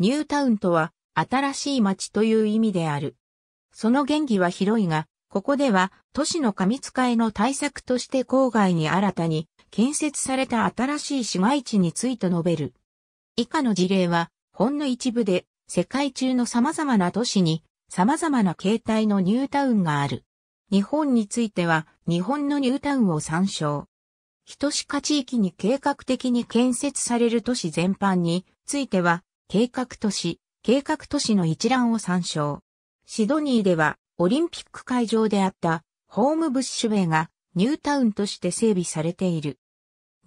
ニュータウンとは、新しい町という意味である。その原義は広いが、ここでは都市の過密化への対策として郊外に新たに建設された新しい市街地について述べる。以下の事例は、ほんの一部で、世界中の様々な都市に様々な形態のニュータウンがある。日本については、日本のニュータウンを参照。人市か地域に計画的に建設される都市全般については、計画都市、計画都市の一覧を参照。シドニーでは、オリンピック会場であった、ホームブッシュウェイが、ニュータウンとして整備されている。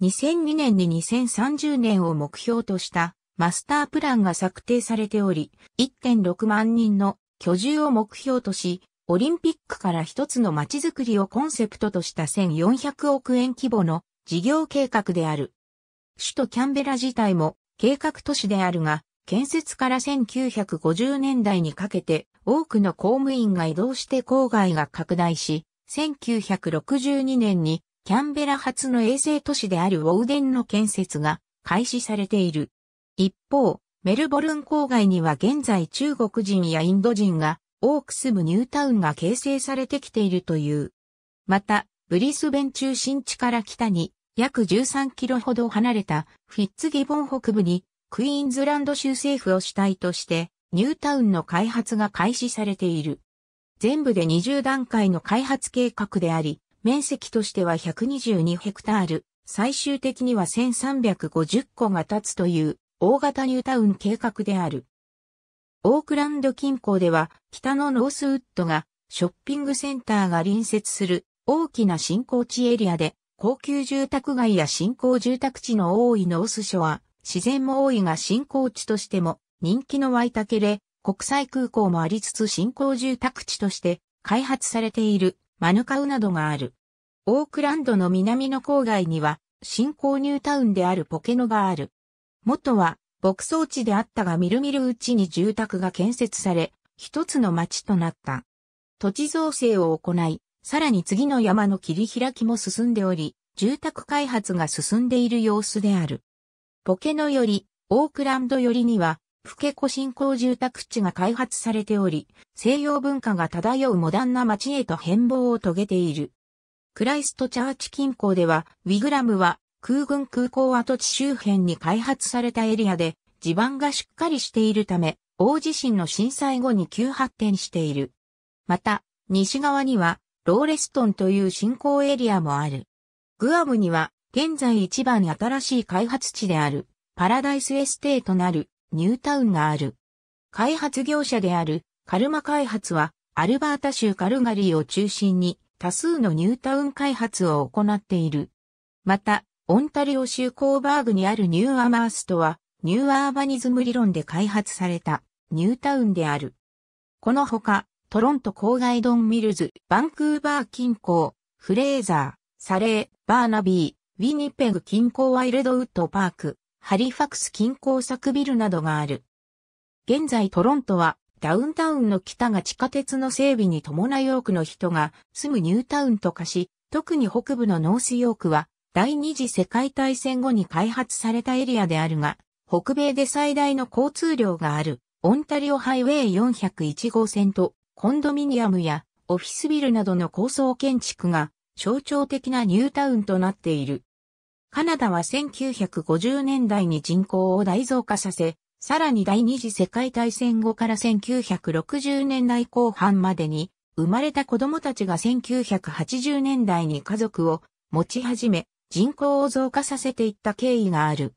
2002年に2030年を目標とした、マスタープランが策定されており、1.6万人の居住を目標とし、オリンピックから一つの街づくりをコンセプトとした1400億円規模の事業計画である。首都キャンベラ自体も計画都市であるが、建設から1950年代にかけて多くの公務員が移動して郊外が拡大し、1962年にキャンベラ初の衛星都市であるウォーデンの建設が開始されている。一方、メルボルン郊外には現在中国人やインド人が多く住むニュータウンが形成されてきているという。また、ブリスベン中心地から北に約13キロほど離れたフィッツギボン北部にクイーンズランド州政府を主体として、ニュータウンの開発が開始されている。全部で20段階の開発計画であり、面積としては122ヘクタール、最終的には1350個が立つという大型ニュータウン計画である。オークランド近郊では北のノースウッドがショッピングセンターが隣接する大きな新興地エリアで高級住宅街や新興住宅地の多いノースショア、自然も多いが新興地としても人気の湧いたけで、国際空港もありつつ新興住宅地として開発されているマヌカウなどがある。オークランドの南の郊外には新興ニュータウンであるポケノがある。元は牧草地であったがみるみるうちに住宅が建設され、一つの町となった。土地造成を行い、さらに次の山の切り開きも進んでおり、住宅開発が進んでいる様子である。ポケノより、オークランドよりには、プケコ新興住宅地が開発されており、西洋文化が漂うモダンな街へと変貌を遂げている。クライストチャーチ近郊では、ウィグラムは空軍空港跡地周辺に開発されたエリアで、地盤がしっかりしているため、大地震の震災後に急発展している。また、西側には、ローレストンという新興エリアもある。グアムには、現在一番新しい開発地である、パラダイスエステーとなる、ニュータウンがある。開発業者である、カルマ開発は、アルバータ州カルガリーを中心に、多数のニュータウン開発を行っている。また、オンタリオ州コーバーグにあるニューアマーストは、ニューアーバニズム理論で開発された、ニュータウンである。このほか、トロント郊外ドンミルズ、バンクーバー近郊、フレーザー、サレー、バーナビー、ウィニペグ近郊ワイルドウッドパーク、ハリファクス近郊作ビルなどがある。現在トロントはダウンタウンの北が地下鉄の整備に伴い多くの人が住むニュータウンと化し、特に北部のノースヨークは第二次世界大戦後に開発されたエリアであるが、北米で最大の交通量があるオンタリオハイウェイ401号線とコンドミニアムやオフィスビルなどの高層建築が象徴的なニュータウンとなっている。カナダは1950年代に人口を大増加させ、さらに第二次世界大戦後から1960年代後半までに、生まれた子供たちが1980年代に家族を持ち始め、人口を増加させていった経緯がある。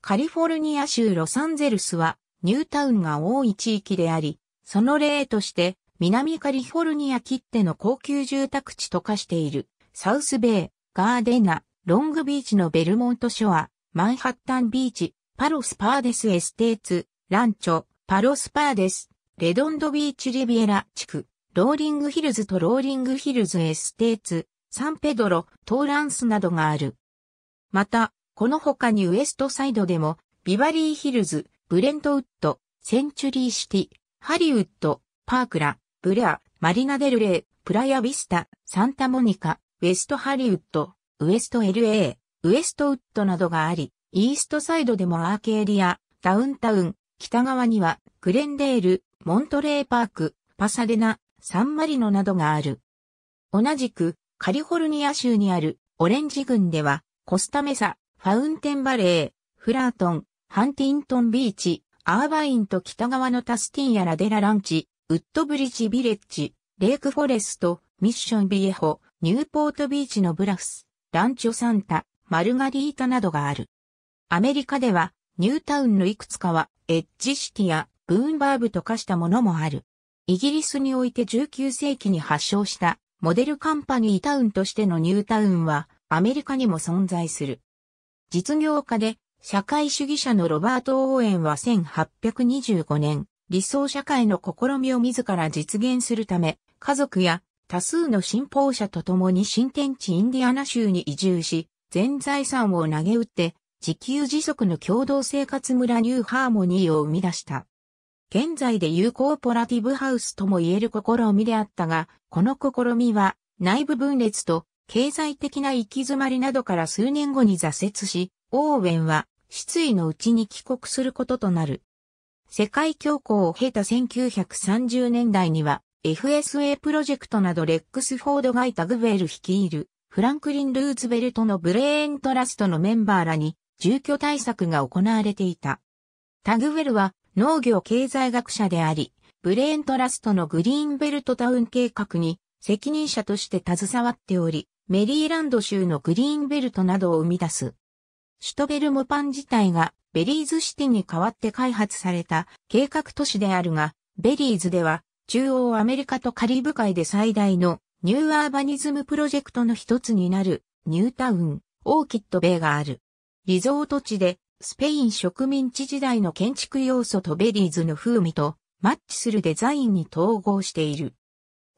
カリフォルニア州ロサンゼルスはニュータウンが多い地域であり、その例として南カリフォルニア切手の高級住宅地と化しているサウスベイ、ガーデナ、ロングビーチのベルモントショア、マンハッタンビーチ、パロスパーデスエステーツ、ランチョ、パロスパーデス、レドンドビーチリビエラ地区、ローリングヒルズとローリングヒルズエステーツ、サンペドロ、トーランスなどがある。また、この他にウエストサイドでも、ビバリーヒルズ、ブレントウッド、センチュリーシティ、ハリウッド、パークラ、ブレア、マリナデルレイ、プラヤビスタ、サンタモニカ、ウェストハリウッド、ウエスト LA、ウエストウッドなどがあり、イーストサイドでもアーケーディア、ダウンタウン、北側にはグレンデール、モントレーパーク、パサデナ、サンマリノなどがある。同じくカリフォルニア州にあるオレンジ郡ではコスタメサ、ファウンテンバレー、フラートン、ハンティントンビーチ、アーバインと北側のタスティンやラデラランチ、ウッドブリッジビレッジ、レイクフォレスト、ミッションビエホ、ニューポートビーチのブラフス、ランチョサンタ、マルガリータなどがある。アメリカでは、ニュータウンのいくつかは、エッジシティやブーンバーブと化したものもある。イギリスにおいて19世紀に発祥したモデルカンパニータウンとしてのニュータウンはアメリカにも存在する。実業家で社会主義者のロバート・オーエンは1825年、理想社会の試みを自ら実現するため、家族や多数の信奉者と共に新天地インディアナ州に移住し、全財産を投げ打って、自給自足の共同生活村ニューハーモニーを生み出した。現在で有コーポラティブハウスとも言える試みであったが、この試みは内部分裂と経済的な行き詰まりなどから数年後に挫折し、オーウェンは失意のうちに帰国することとなる。世界恐慌を経た1930年代には、FSA プロジェクトなどレックスフォード・ガイ・タグウェル率いるフランクリン・ルーズベルトのブレーントラストのメンバーらに住居対策が行われていた。タグウェルは農業経済学者であり、ブレーントラストのグリーンベルトタウン計画に責任者として携わっており、メリーランド州のグリーンベルトなどを生み出す。シュトベルモパン自体がベリーズシティに代わって開発された計画都市であるが、ベリーズでは中央アメリカとカリブ海で最大のニューアーバニズムプロジェクトの一つになるニュータウン、オーキッドベイがある。リゾート地でスペイン植民地時代の建築要素とベリーズの風味とマッチするデザインに統合している。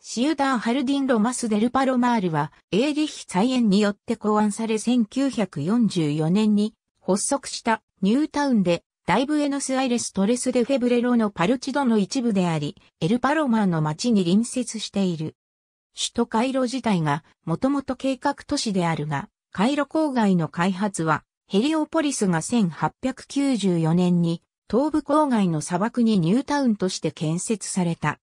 シウダー・ハルディン・ロマス・デル・パロマールは、エーリヒ・再演によって考案され1944年に発足したニュータウンで大ブエノスアイレストレスデフェブレロのパルチドの一部であり、エルパロマーの町に隣接している。首都カイロ自体がもともと計画都市であるが、カイロ郊外の開発は、ヘリオポリスが1894年に東部郊外の砂漠にニュータウンとして建設された。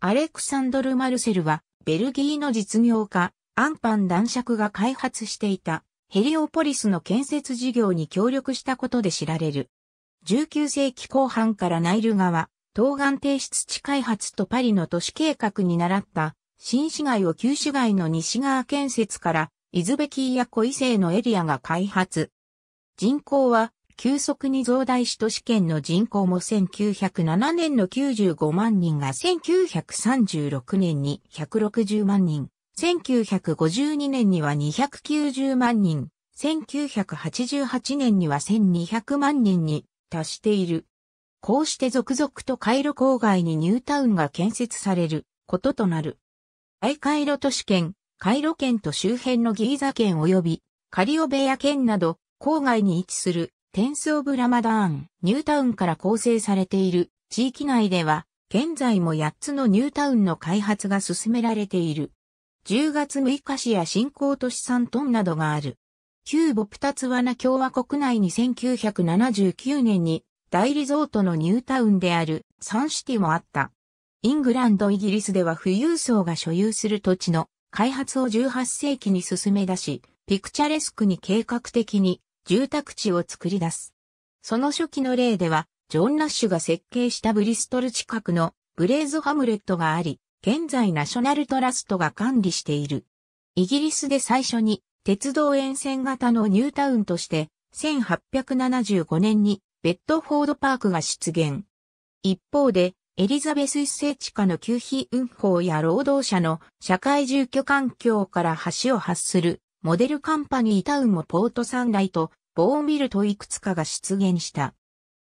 アレクサンドル・マルセルは、ベルギーの実業家、アンパン男爵が開発していた、ヘリオポリスの建設事業に協力したことで知られる。19世紀後半からナイル川、東岸低湿地開発とパリの都市計画に習った、新市街を旧市街の西側建設から、イズベキーや小伊勢のエリアが開発。人口は急速に増大し都市圏の人口も1907年の95万人が1936年に160万人、1952年には290万人、1988年には1200万人に達している。こうして続々とカイロ郊外にニュータウンが建設されることとなる。アイカイロ都市圏、カイロ圏と周辺のギーザ圏及びカリオベア圏など郊外に位置するテンス・オブ・ラマダーン、ニュータウンから構成されている地域内では現在も8つのニュータウンの開発が進められている。10月6日市や新興都市3トンなどがある。旧ボプタツワナ共和国内に1979年に大リゾートのニュータウンであるサンシティもあった。イングランド・イギリスでは富裕層が所有する土地の開発を18世紀に進め出し、ピクチャレスクに計画的に住宅地を作り出す。その初期の例では、ジョン・ラッシュが設計したブリストル近くのグレーズ・ハムレットがあり、現在ナショナルトラストが管理している。イギリスで最初に鉄道沿線型のニュータウンとして、1875年にベッドフォードパークが出現。一方で、エリザベス一世地下の給費運行や労働者の社会住居環境から橋を発するモデルカンパニータウンもポートサンライト、ボーンビルといくつかが出現した。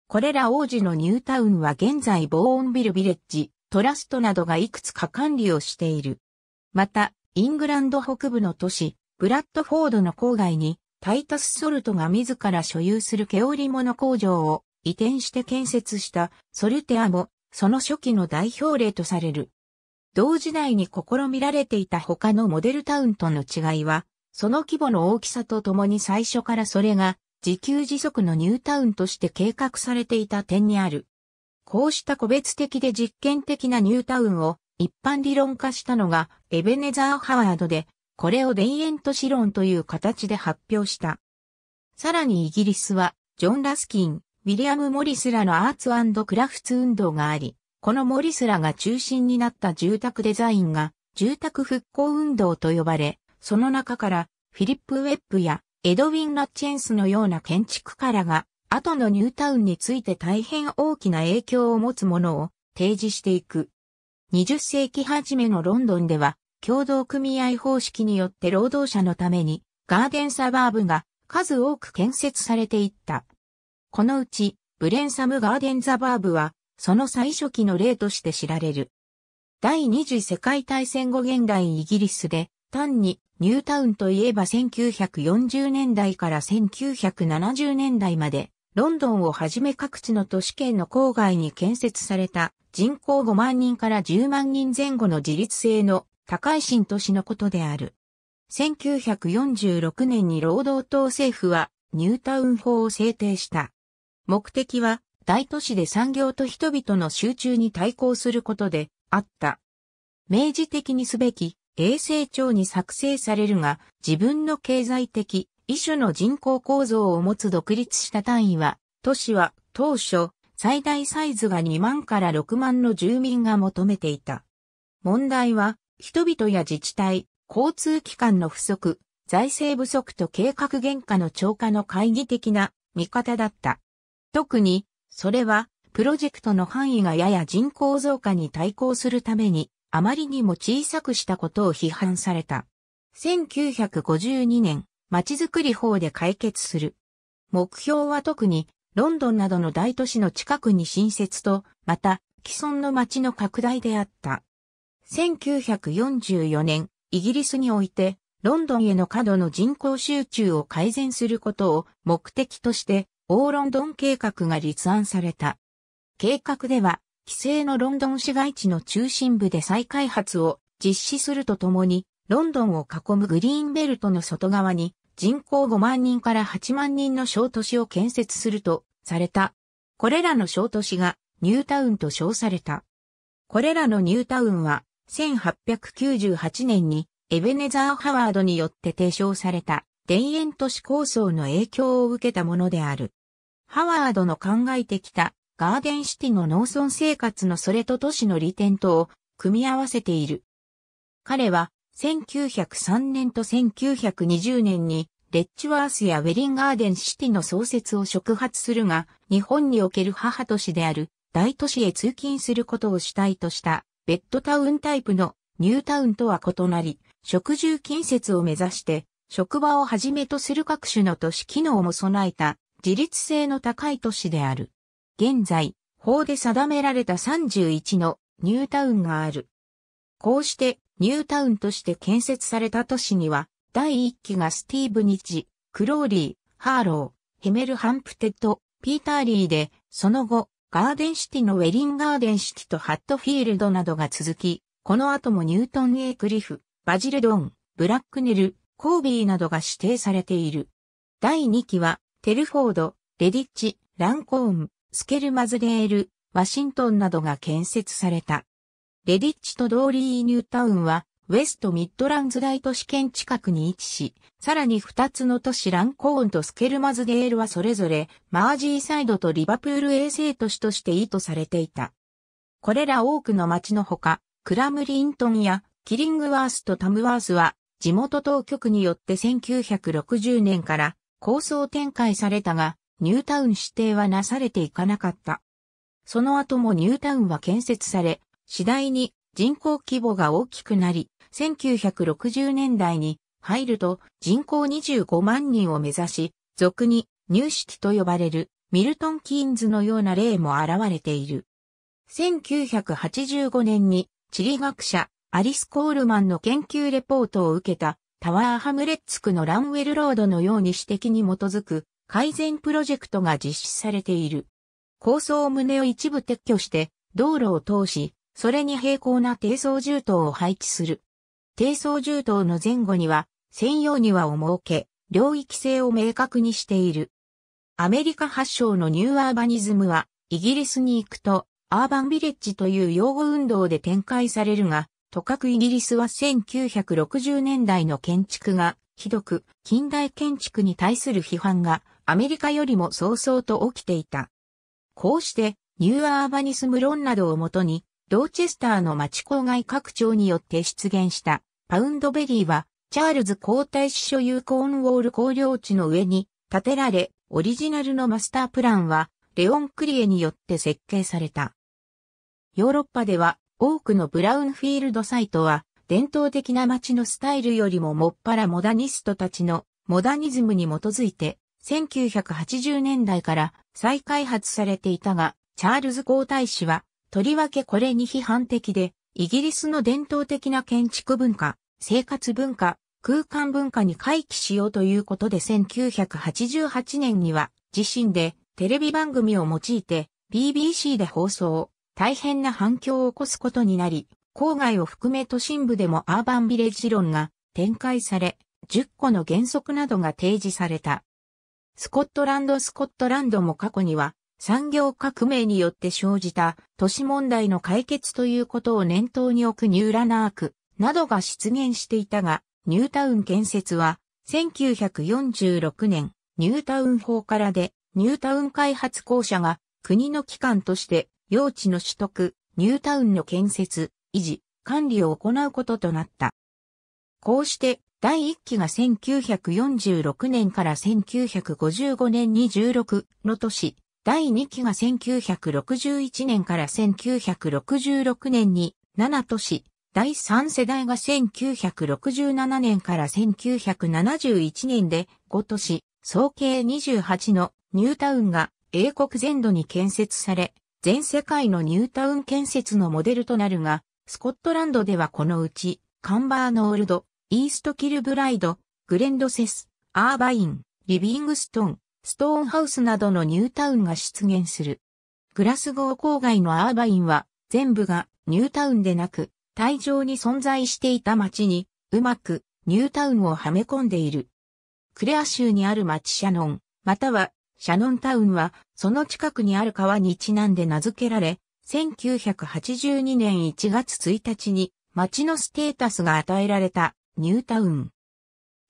これら王子のニュータウンは現在ボーンビルビレッジ、トラストなどがいくつか管理をしている。また、イングランド北部の都市、ブラッドフォードの郊外に、タイタス・ソルトが自ら所有する毛織物工場を移転して建設したソルテアも、その初期の代表例とされる。同時代に試みられていた他のモデルタウンとの違いは、その規模の大きさとともに最初からそれが自給自足のニュータウンとして計画されていた点にある。こうした個別的で実験的なニュータウンを一般理論化したのがエベネザー・ハワードで、これを田園都市論という形で発表した。さらにイギリスは、ジョン・ラスキン、ウィリアム・モリスらのアーツクラフツ運動があり、このモリスらが中心になった住宅デザインが、住宅復興運動と呼ばれ、その中から、フィリップ・ウェップや、エドウィン・ラッチェンスのような建築家らが、後のニュータウンについて大変大きな影響を持つものを提示していく。20世紀初めのロンドンでは、協同組合方式によって労働者のためにガーデンサバーブが数多く建設されていった。このうちブレンサムガーデンザバーブはその最初期の例として知られる。第二次世界大戦後現代イギリスで単にニュータウンといえば1940年代から1970年代までロンドンをはじめ各地の都市圏の郊外に建設された人口5万人から10万人前後の自立性の高会新都市のことである。1946年に労働党政府はニュータウン法を制定した。目的は大都市で産業と人々の集中に対抗することであった。明示的にすべき衛生庁に作成されるが自分の経済的、遺種の人口構造を持つ独立した単位は、都市は当初最大サイズが2万から6万の住民が求めていた。問題は人々や自治体、交通機関の不足、財政不足と計画原価の超過の懐疑的な見方だった。特に、それは、プロジェクトの範囲がやや人口増加に対抗するために、あまりにも小さくしたことを批判された。1952年、街づくり法で解決する。目標は特に、ロンドンなどの大都市の近くに新設と、また、既存の街の拡大であった。1944年、イギリスにおいて、ロンドンへの過度の人口集中を改善することを目的として、オーロンドン計画が立案された。計画では、規制のロンドン市街地の中心部で再開発を実施するとともに、ロンドンを囲むグリーンベルトの外側に人口5万人から8万人の小都市を建設するとされた。これらの小都市がニュータウンと称された。これらのニュータウンは1898年にエベネザー・ハワードによって提唱された田園都市構想の影響を受けたものである。ハワードの考えてきたガーデンシティの農村生活のそれと都市の利点とを組み合わせている。彼は1903年と1920年にレッチワースやウェリンガーデンシティの創設を触発するが、日本における母都市である大都市へ通勤することを主体としたベッドタウンタイプのニュータウンとは異なり、食住近接を目指して、職場をはじめとする各種の都市機能も備えた自立性の高い都市である。現在、法で定められた31のニュータウンがある。こうしてニュータウンとして建設された都市には、第1期がスティーブ・ニチ、クローリー、ハーロー、ヘメル・ハンプテッド、ピーター・リーで、その後、ガーデンシティのウェリンガーデンシティとハットフィールドなどが続き、この後もニュートン・エイクリフ、バジルドン、ブラックネル、コービーなどが指定されている。第2期は、テルフォード、レディッチ、ランコーン、スケルマズレール、ワシントンなどが建設された。レディッチとドーリー・ニュータウンは、ウェストミッドランズ大都市圏近くに位置し、さらに2つの都市ランコーンとスケルマズデールはそれぞれ、マージーサイドとリバプール衛星都市として意図されていた。これら多くの町のほか、クラムリントンやキリングワースとタムワースは、地元当局によって1960年から構想展開されたが、ニュータウン指定はなされていかなかった。その後もニュータウンは建設され、次第に人口規模が大きくなり、1960年代に入ると人口25万人を目指し、俗に入式と呼ばれるミルトン・キーンズのような例も現れている。1985年に地理学者アリス・コールマンの研究レポートを受けたタワーハムレッツ区のランウェルロードのように指摘に基づく改善プロジェクトが実施されている。構想を胸を一部撤去して道路を通し、それに平行な低層住棟を配置する。低層銃刀の前後には、専用庭を設け、領域性を明確にしている。アメリカ発祥のニューアーバニズムは、イギリスに行くと、アーバンビレッジという用語運動で展開されるが、とかくイギリスは1960年代の建築がひどく、近代建築に対する批判がアメリカよりも早々と起きていた。こうして、ニューアーバニスム論などをもとに、ドーチェスターの町郊外拡張によって出現したパウンドベリーは、チャールズ皇太子所有コーンウォール公領地の上に建てられ、オリジナルのマスタープランは、レオン・クリエによって設計された。ヨーロッパでは、多くのブラウンフィールドサイトは、伝統的な街のスタイルよりももっぱらモダニストたちのモダニズムに基づいて、1980年代から再開発されていたが、チャールズ皇太子はとりわけこれに批判的で、イギリスの伝統的な建築文化、生活文化、空間文化に回帰しようということで1988年には自身でテレビ番組を用いて BBC で放送、大変な反響を起こすことになり、郊外を含め都心部でもアーバンビレッジ論が展開され、10個の原則などが提示された。スコットランドスコットランドも過去には産業革命によって生じた都市問題の解決ということを念頭に置くニューラナークなどが出現していたが、ニュータウン建設は1946年ニュータウン法からでニュータウン開発公社が国の機関として用地の取得、ニュータウンの建設、維持、管理を行うこととなった。こうして第1期が1946年から1955年に16の都市、第2期が1961年から1966年に7都市、第3世代が1967年から1971年で5都市、総計28のニュータウンが英国全土に建設され、全世界のニュータウン建設のモデルとなるが、スコットランドではこのうち、カンバーノールド、イーストキルブライド、グレンドセス、アーバイン、リビングストン、ストーンハウスなどのニュータウンが出現する。グラスゴー郊外のアーバインは全部がニュータウンでなく、帯状に存在していた町に、うまくニュータウンをはめ込んでいる。クレア州にある町シャノン、またはシャノンタウンは、その近くにある川にちなんで名付けられ、1982年1月1日に町のステータスが与えられたニュータウン。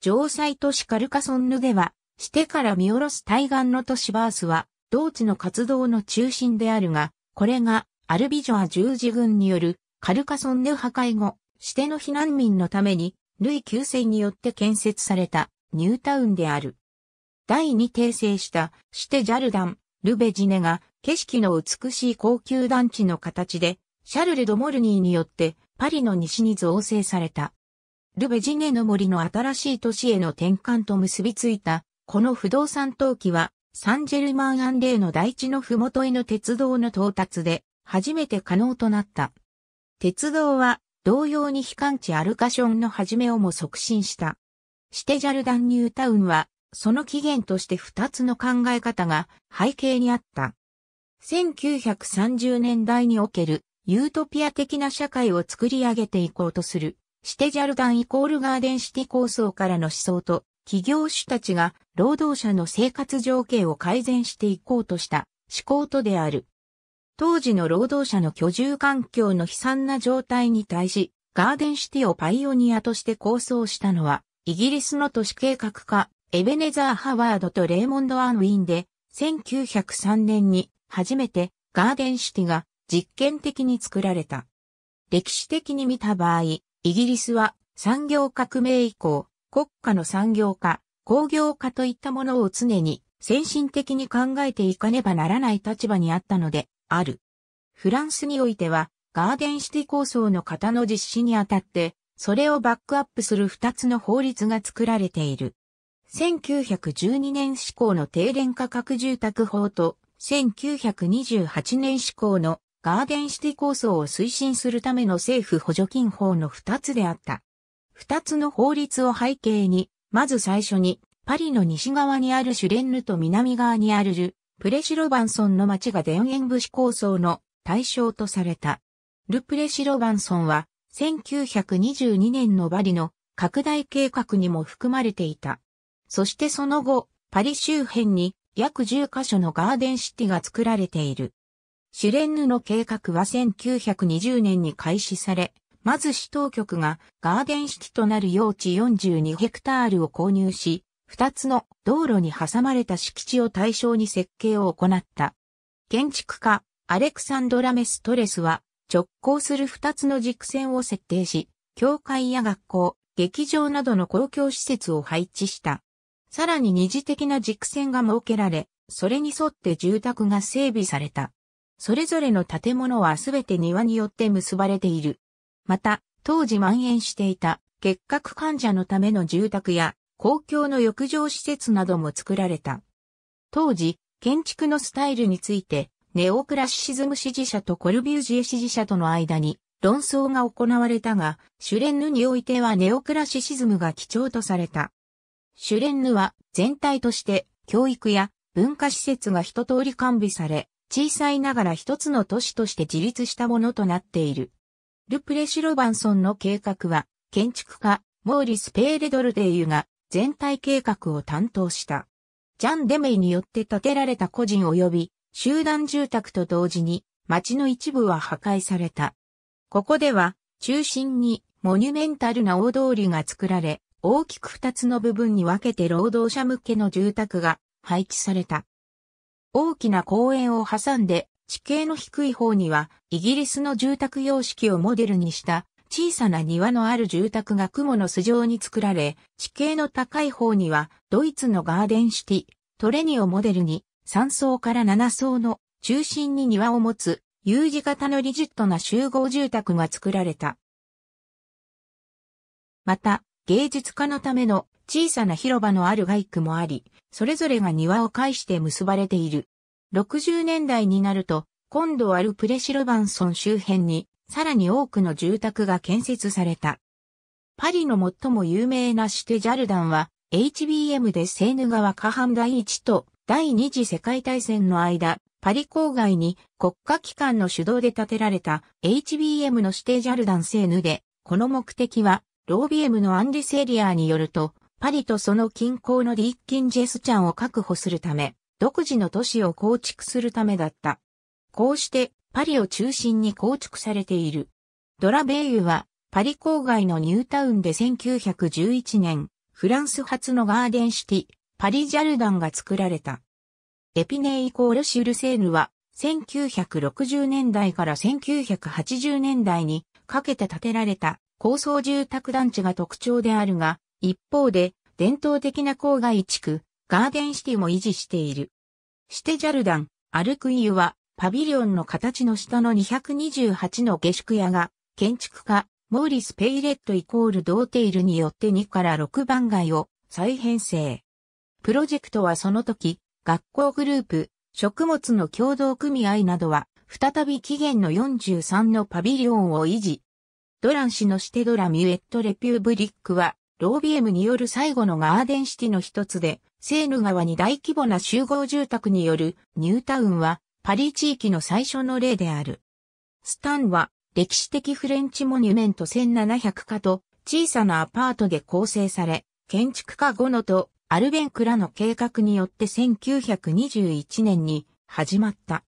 城塞都市カルカソンヌではしてから見下ろす対岸の都市バースは、同地の活動の中心であるが、これがアルビジョア十字軍によるカルカソンヌ破壊後、しての避難民のために、ルイ9世によって建設されたニュータウンである。第二訂正したしてジャルダン、ルベジネが景色の美しい高級団地の形で、シャルル・ド・モルニーによってパリの西に造成された。ルベジネの森の新しい都市への転換と結びついたこの不動産登記は、サンジェルマンアンレイの大地の麓への鉄道の到達で、初めて可能となった。鉄道は、同様に非感地アルカションの始めをも促進した。シテジャルダンニュータウンは、その起源として二つの考え方が背景にあった。1930年代におけるユートピア的な社会を作り上げていこうとする、シテジャルダンイコールガーデンシティ構想からの思想と企業主たちが労働者の生活条件を改善していこうとした思考とである。当時の労働者の居住環境の悲惨な状態に対し、ガーデンシティをパイオニアとして構想したのは、イギリスの都市計画家、エベネザー・ハワードとレーモンド・アンウィンで、1903年に初めてガーデンシティが実験的に作られた。歴史的に見た場合、イギリスは産業革命以降、国家の産業化、工業化といったものを常に先進的に考えていかねばならない立場にあったのである。フランスにおいては、ガーデンシティ構想の方の実施にあたって、それをバックアップする二つの法律が作られている。1912年施行の低廉価格住宅法と、1928年施行のガーデンシティ構想を推進するための政府補助金法の二つであった。二つの法律を背景に、まず最初に、パリの西側にあるシュレンヌと南側にあるル、プレシロバンソンの町が田園武士構想の対象とされた。ル・プレシロバンソンは、1922年のバリの拡大計画にも含まれていた。そしてその後、パリ周辺に約10カ所のガーデンシティが作られている。シュレンヌの計画は1920年に開始され、まず市当局がガーデン式となる用地42ヘクタールを購入し、2つの道路に挟まれた敷地を対象に設計を行った。建築家、アレクサンドラ・メストレスは、直行する2つの軸線を設定し、教会や学校、劇場などの公共施設を配置した。さらに二次的な軸線が設けられ、それに沿って住宅が整備された。それぞれの建物はすべて庭によって結ばれている。また、当時蔓延していた結核患者のための住宅や公共の浴場施設なども作られた。当時、建築のスタイルについて、ネオクラシズム支持者とコルビュージエ支持者との間に論争が行われたが、シュレンヌにおいてはネオクラシシズムが基調とされた。シュレンヌは全体として教育や文化施設が一通り完備され、小さいながら一つの都市として自立したものとなっている。ルプレシ・ロバンソンの計画は、建築家、モーリス・ペーレドルデイユが全体計画を担当した。ジャン・デメイによって建てられた個人及び集団住宅と同時に街の一部は破壊された。ここでは中心にモニュメンタルな大通りが作られ、大きく二つの部分に分けて労働者向けの住宅が配置された。大きな公園を挟んで地形の低い方には、イギリスの住宅様式をモデルにした小さな庭のある住宅が雲の巣状に作られ、地形の高い方には、ドイツのガーデンシティ、トレニをモデルに、3層から7層の中心に庭を持つ、U 字型のリジットな集合住宅が作られた。また、芸術家のための小さな広場のある外区もあり、それぞれが庭を介して結ばれている。60年代になると、今度あるプレシルバンソン周辺に、さらに多くの住宅が建設された。パリの最も有名なシュテジャルダンは、HBM でセーヌ川下半第一と第二次世界大戦の間、パリ郊外に国家機関の主導で建てられた HBM のシテジャルダンセーヌで、この目的は、ロービエムのアンディセリアによると、パリとその近郊のディッキンジェスチャンを確保するため、独自の都市を構築するためだった。こうしてパリを中心に構築されている。ドラベイユはパリ郊外のニュータウンで1911年、フランス初のガーデンシティ、パリジャルダンが作られた。エピネイコールシュルセーヌは1960年代から1980年代にかけて建てられた高層住宅団地が特徴であるが、一方で伝統的な郊外地区、ガーデンシティも維持している。シテジャルダン、アルクイユは、パビリオンの形の下の228の下宿屋が、建築家、モーリス・ペイレットイコールドーテイルによって2から6番街を再編成。プロジェクトはその時、学校グループ、食物の共同組合などは、再び期限の43のパビリオンを維持。ドラン氏のシテドラミュエット・レピューブリックは、ロービエムによる最後のガーデンシティの一つで、セーヌ川に大規模な集合住宅によるニュータウンはパリ地域の最初の例である。スタンは歴史的フレンチモニュメント1700家と小さなアパートで構成され、建築家ゴノとアルベンクラの計画によって1921年に始まった。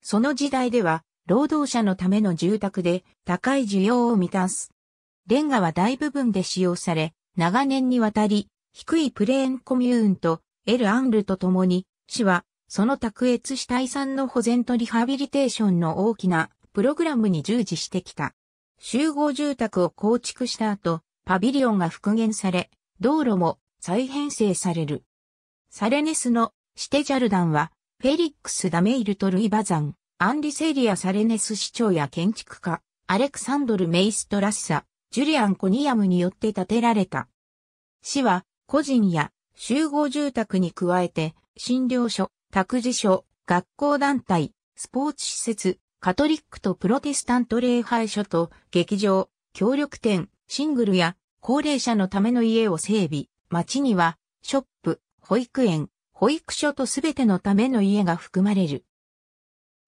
その時代では労働者のための住宅で高い需要を満たす。レンガは大部分で使用され、長年にわたり、低いプレーンコミューンとエル・アンルと共に、市は、その卓越した遺産の保全とリハビリテーションの大きなプログラムに従事してきた。集合住宅を構築した後、パビリオンが復元され、道路も再編成される。サレネスのシテジャルダンは、フェリックス・ダメイルとルイ・バザン、アンリセリア・サレネス市長や建築家、アレクサンドル・メイストラッサ、ジュリアン・コニアムによって建てられた。市は、個人や集合住宅に加えて、診療所、託児所、学校団体、スポーツ施設、カトリックとプロテスタント礼拝所と劇場、協力店、シングルや高齢者のための家を整備、町にはショップ、保育園、保育所とすべてのための家が含まれる。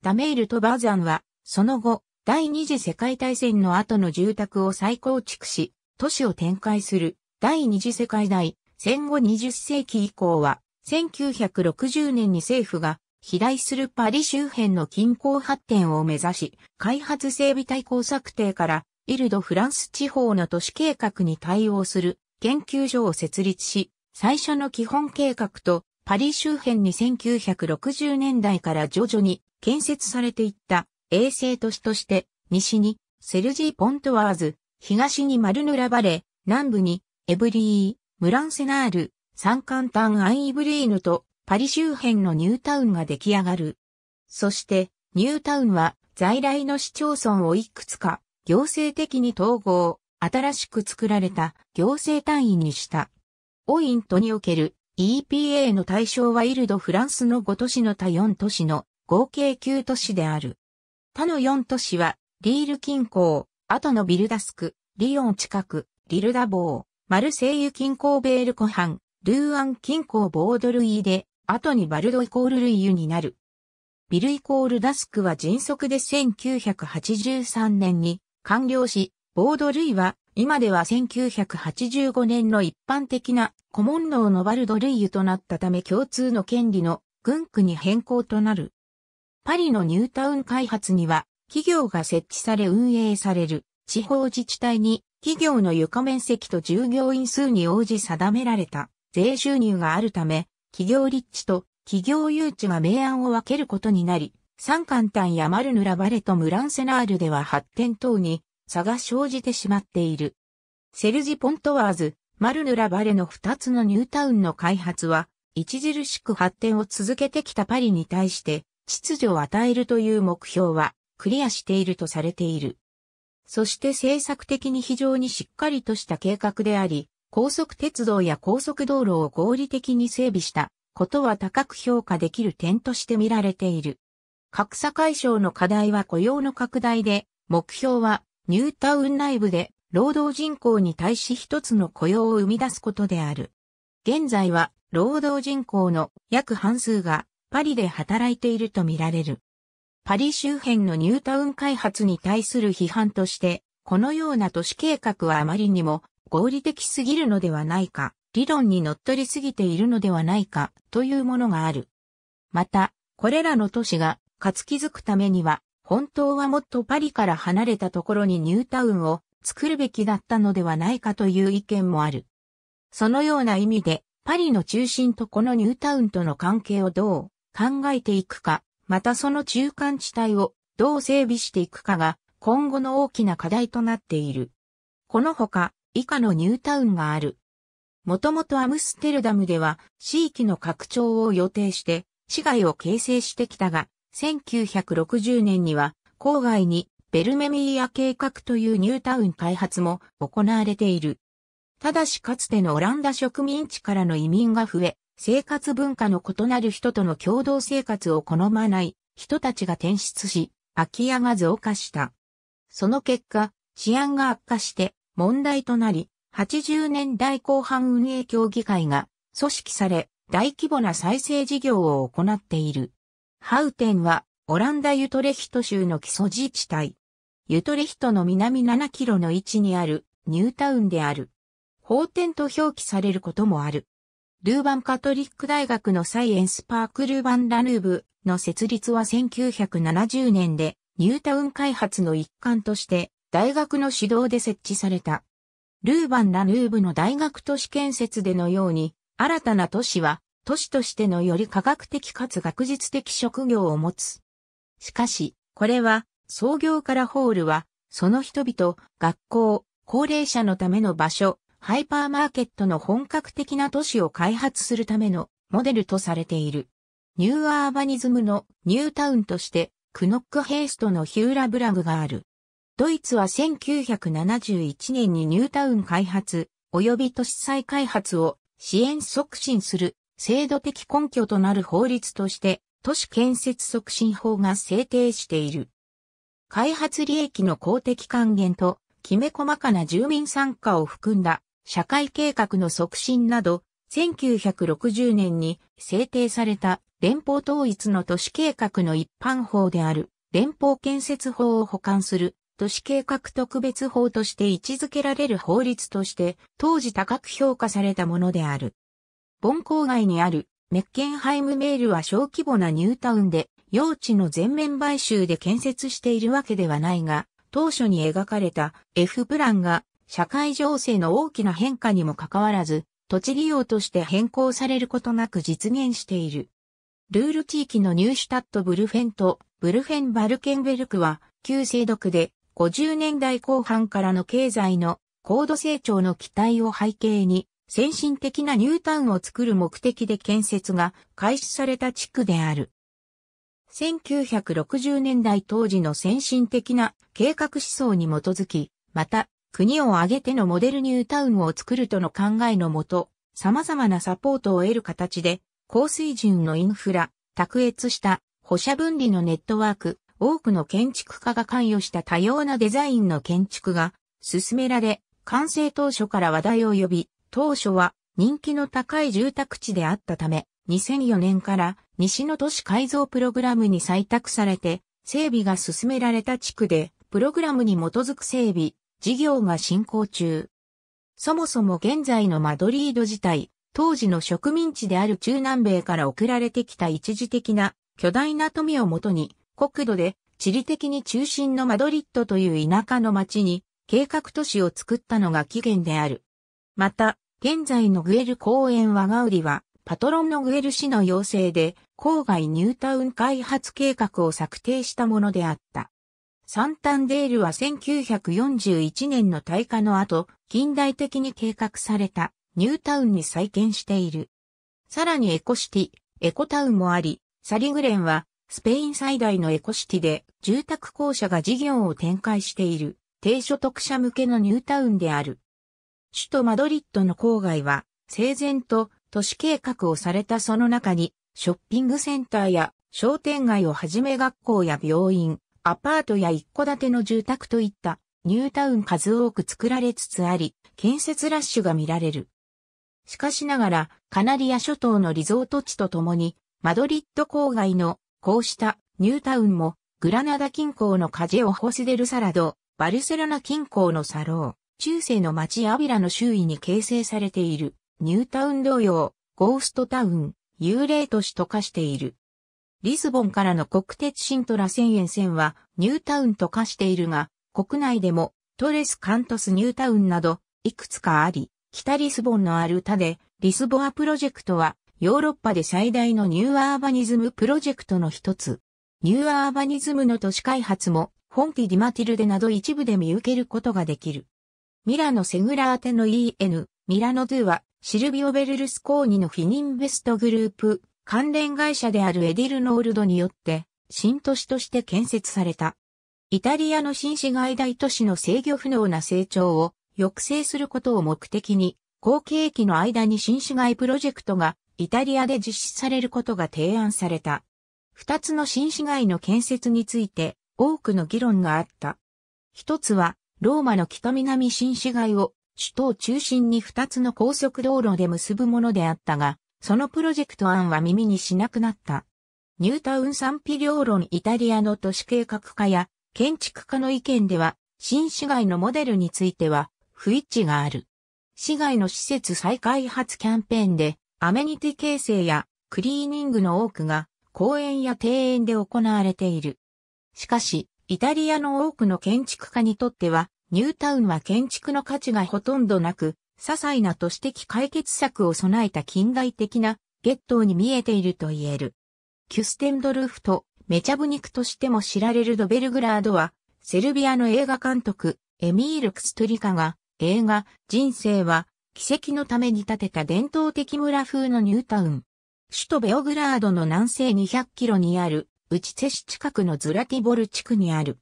ダメイルとバーザンは、その後、第二次世界大戦の後の住宅を再構築し、都市を展開する第二次世界大戦後20世紀以降は、1960年に政府が肥大するパリ周辺の近郊発展を目指し、開発整備対抗策定から、イルド・フランス地方の都市計画に対応する研究所を設立し、最初の基本計画とパリ周辺に1960年代から徐々に建設されていった衛星都市として、西にセルジー・ポントワーズ、東にマルヌラバレ、南部にエブリー、ムランセナール、サンカンタン・アン・イブリーヌとパリ周辺のニュータウンが出来上がる。そして、ニュータウンは在来の市町村をいくつか行政的に統合、新しく作られた行政単位にした。オイントにおける EPA の対象はイルド・フランスの5都市の他4都市の合計9都市である。他の4都市は、リール近郊、後のビルダスク、リヨン近く、リルダボー、マルセイユ近郊ベール湖畔、ルーアン近郊ボードルイで、後にバルドイコールルイユになる。ビルイコールダスクは迅速で1983年に完了し、ボードルイは今では1985年の一般的なコモンーのバルドルイユとなったため共通の権利の軍区に変更となる。パリのニュータウン開発には、企業が設置され運営される地方自治体に企業の床面積と従業員数に応じ定められた税収入があるため、企業立地と企業誘致が明暗を分けることになり、三冠単やマルヌラバレとムランセナールでは発展等に差が生じてしまっている。セルジ・ポントワーズ、マルヌラバレの二つのニュータウンの開発は、著しく発展を続けてきたパリに対して、秩序を与えるという目標はクリアしているとされている。そして政策的に非常にしっかりとした計画であり、高速鉄道や高速道路を合理的に整備したことは高く評価できる点として見られている。格差解消の課題は雇用の拡大で、目標はニュータウン内部で労働人口に対し一つの雇用を生み出すことである。現在は労働人口の約半数がパリで働いているとみられる。パリ周辺のニュータウン開発に対する批判として、このような都市計画はあまりにも合理的すぎるのではないか、理論に則っりすぎているのではないか、というものがある。また、これらの都市が活気づくためには、本当はもっとパリから離れたところにニュータウンを作るべきだったのではないかという意見もある。そのような意味で、パリの中心とこのニュータウンとの関係をどう考えていくか、またその中間地帯をどう整備していくかが今後の大きな課題となっている。このほか以下のニュータウンがある。もともとアムステルダムでは地域の拡張を予定して市街を形成してきたが、1960年には郊外にベルメミーア計画というニュータウン開発も行われている。ただしかつてのオランダ植民地からの移民が増え、生活文化の異なる人との共同生活を好まない人たちが転出し、空き家が増加した。その結果、治安が悪化して問題となり、80年代後半運営協議会が組織され、大規模な再生事業を行っている。ハウテンは、オランダユトレヒト州の基礎自治体。ユトレヒトの南7キロの位置にあるニュータウンである。法典と表記されることもある。ルーバンカトリック大学のサイエンスパークルーバンラヌーブの設立は1970年でニュータウン開発の一環として大学の指導で設置された。ルーバンラヌーブの大学都市建設でのように新たな都市は都市としてのより科学的かつ学術的職業を持つ。しかし、これは創業からホールはその人々、学校、高齢者のための場所、ハイパーマーケットの本格的な都市を開発するためのモデルとされている。ニューアーバニズムのニュータウンとしてクノックヘイストのヒューラブラグがある。ドイツは1971年にニュータウン開発及び都市再開発を支援促進する制度的根拠となる法律として都市建設促進法が制定している。開発利益の公的還元ときめ細かな住民参加を含んだ社会計画の促進など、1960年に制定された連邦統一の都市計画の一般法である連邦建設法を保管する都市計画特別法として位置づけられる法律として当時高く評価されたものである。本郊外にあるメッケンハイムメールは小規模なニュータウンで用地の全面買収で建設しているわけではないが、当初に描かれた F プランが社会情勢の大きな変化にもかかわらず、土地利用として変更されることなく実現している。ルール地域のニューシュタット・ブルフェンとブルフェン・バルケンベルクは旧制度区で50年代後半からの経済の高度成長の期待を背景に先進的なニュータウンを作る目的で建設が開始された地区である。1960年代当時の先進的な計画思想に基づき、また国を挙げてのモデルニュータウンを作るとの考えのもと、様々なサポートを得る形で、高水準のインフラ、卓越した保射分離のネットワーク、多くの建築家が関与した多様なデザインの建築が進められ、完成当初から話題を呼び、当初は人気の高い住宅地であったため、2004年から西の都市改造プログラムに採択されて、整備が進められた地区で、プログラムに基づく整備、事業が進行中。そもそも現在のマドリード自体、当時の植民地である中南米から送られてきた一時的な巨大な富をもとに、国土で地理的に中心のマドリッドという田舎の町に計画都市を作ったのが起源である。また、現在のグエル公園和ガウリは、パトロンのグエル市の要請で、郊外ニュータウン開発計画を策定したものであった。サンタンデールは1941年の大火の後、近代的に計画されたニュータウンに再建している。さらにエコシティ、エコタウンもあり、サリグレンはスペイン最大のエコシティで住宅公社が事業を展開している低所得者向けのニュータウンである。首都マドリッドの郊外は整然と都市計画をされたその中にショッピングセンターや商店街をはじめ学校や病院、アパートや一戸建ての住宅といったニュータウン数多く作られつつあり、建設ラッシュが見られる。しかしながら、カナリア諸島のリゾート地とともに、マドリッド郊外のこうしたニュータウンも、グラナダ近郊のカジェオ・ホスデル・サラド、バルセロナ近郊のサロー、中世の町アビラの周囲に形成されている、ニュータウン同様、ゴーストタウン、幽霊都市と化している。リスボンからの国鉄シントラ1000円線はニュータウンと化しているが、国内でもトレスカントスニュータウンなどいくつかあり、北リスボンのある他でリスボアプロジェクトはヨーロッパで最大のニューアーバニズムプロジェクトの一つ。ニューアーバニズムの都市開発もホンティ・ディマティルデなど一部で見受けることができる。ミラノ・セグラーテの EN、ミラノ・ドゥはシルビオ・ベルルスコーニのフィニンベストグループ、関連会社であるエディルノールドによって、新都市として建設された。イタリアの新市街大都市の制御不能な成長を抑制することを目的に、後継期の間に新市街プロジェクトがイタリアで実施されることが提案された。二つの新市街の建設について多くの議論があった。一つは、ローマの北南新市街を首都を中心に二つの高速道路で結ぶものであったが、そのプロジェクト案は耳にしなくなった。ニュータウン賛否両論イタリアの都市計画家や建築家の意見では、新市街のモデルについては不一致がある。市街の施設再開発キャンペーンで、アメニティ形成やクリーニングの多くが公園や庭園で行われている。しかし、イタリアの多くの建築家にとっては、ニュータウンは建築の価値がほとんどなく、些細な都市的解決策を備えた近代的なゲトーに見えていると言える。キュステンドルフとメチャブニクとしても知られるドベルグラードは、セルビアの映画監督、エミール・クストリカが映画、人生は、奇跡のために建てた伝統的村風のニュータウン。首都ベオグラードの南西200キロにある、ウチツェ市近くのズラティボル地区にある。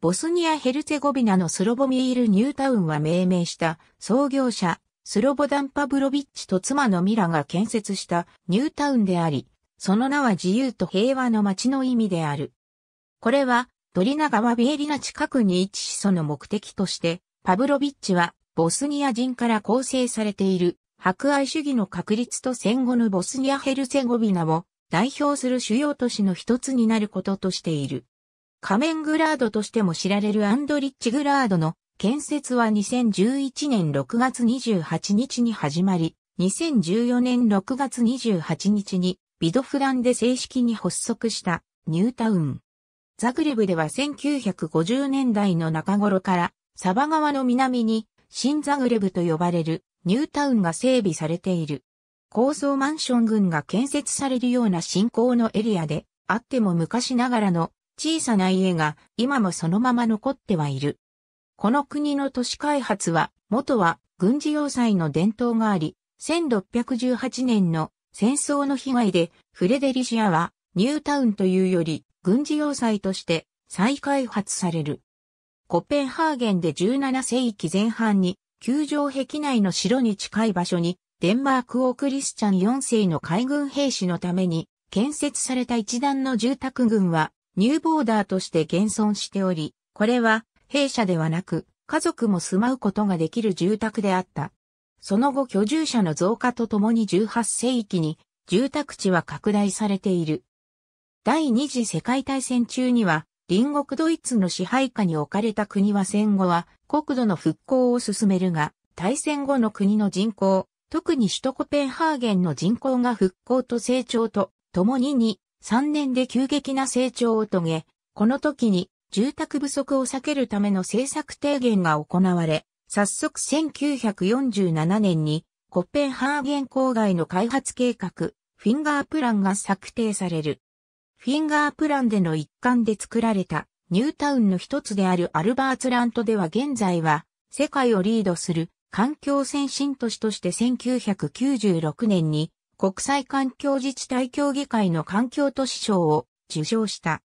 ボスニア・ヘルツェゴビナのスロボミール・ニュータウンは命名した創業者スロボダン・パブロビッチと妻のミラが建設したニュータウンであり、その名は自由と平和の街の意味である。これは、ドリナ川ビエリナ近くに位置しその目的として、パブロビッチは、ボスニア人から構成されている、博愛主義の確立と戦後のボスニア・ヘルセゴビナを代表する主要都市の一つになることとしている。仮面グラードとしても知られるアンドリッチグラードの建設は2011年6月28日に始まり、2014年6月28日にビドフランで正式に発足したニュータウン。ザグレブでは1950年代の中頃からサバ川の南に新ザグレブと呼ばれるニュータウンが整備されている。高層マンション群が建設されるような新興のエリアであっても昔ながらの小さな家が今もそのまま残ってはいる。この国の都市開発は、元は軍事要塞の伝統があり、1618年の戦争の被害でフレデリシアはニュータウンというより軍事要塞として再開発される。コペンハーゲンで17世紀前半に球場壁内の城に近い場所にデンマーク王クリスチャン4世の海軍兵士のために建設された一団の住宅群はニューボーダーとして現存しており、これは弊社ではなく、家族も住まうことができる住宅であった。その後居住者の増加とともに18世紀に住宅地は拡大されている。第二次世界大戦中には、隣国ドイツの支配下に置かれた国は戦後は国土の復興を進めるが、大戦後の国の人口、特に首都コペンハーゲンの人口が復興と成長と、共に2、3年で急激な成長を遂げ、この時に住宅不足を避けるための政策提言が行われ、早速1947年にコッペンハーゲン郊外の開発計画、フィンガープランが策定される。フィンガープランでの一環で作られたニュータウンの一つであるアルバーツラントでは現在は世界をリードする環境先進都市として1996年に国際環境自治体協議会の環境都市賞を受賞した。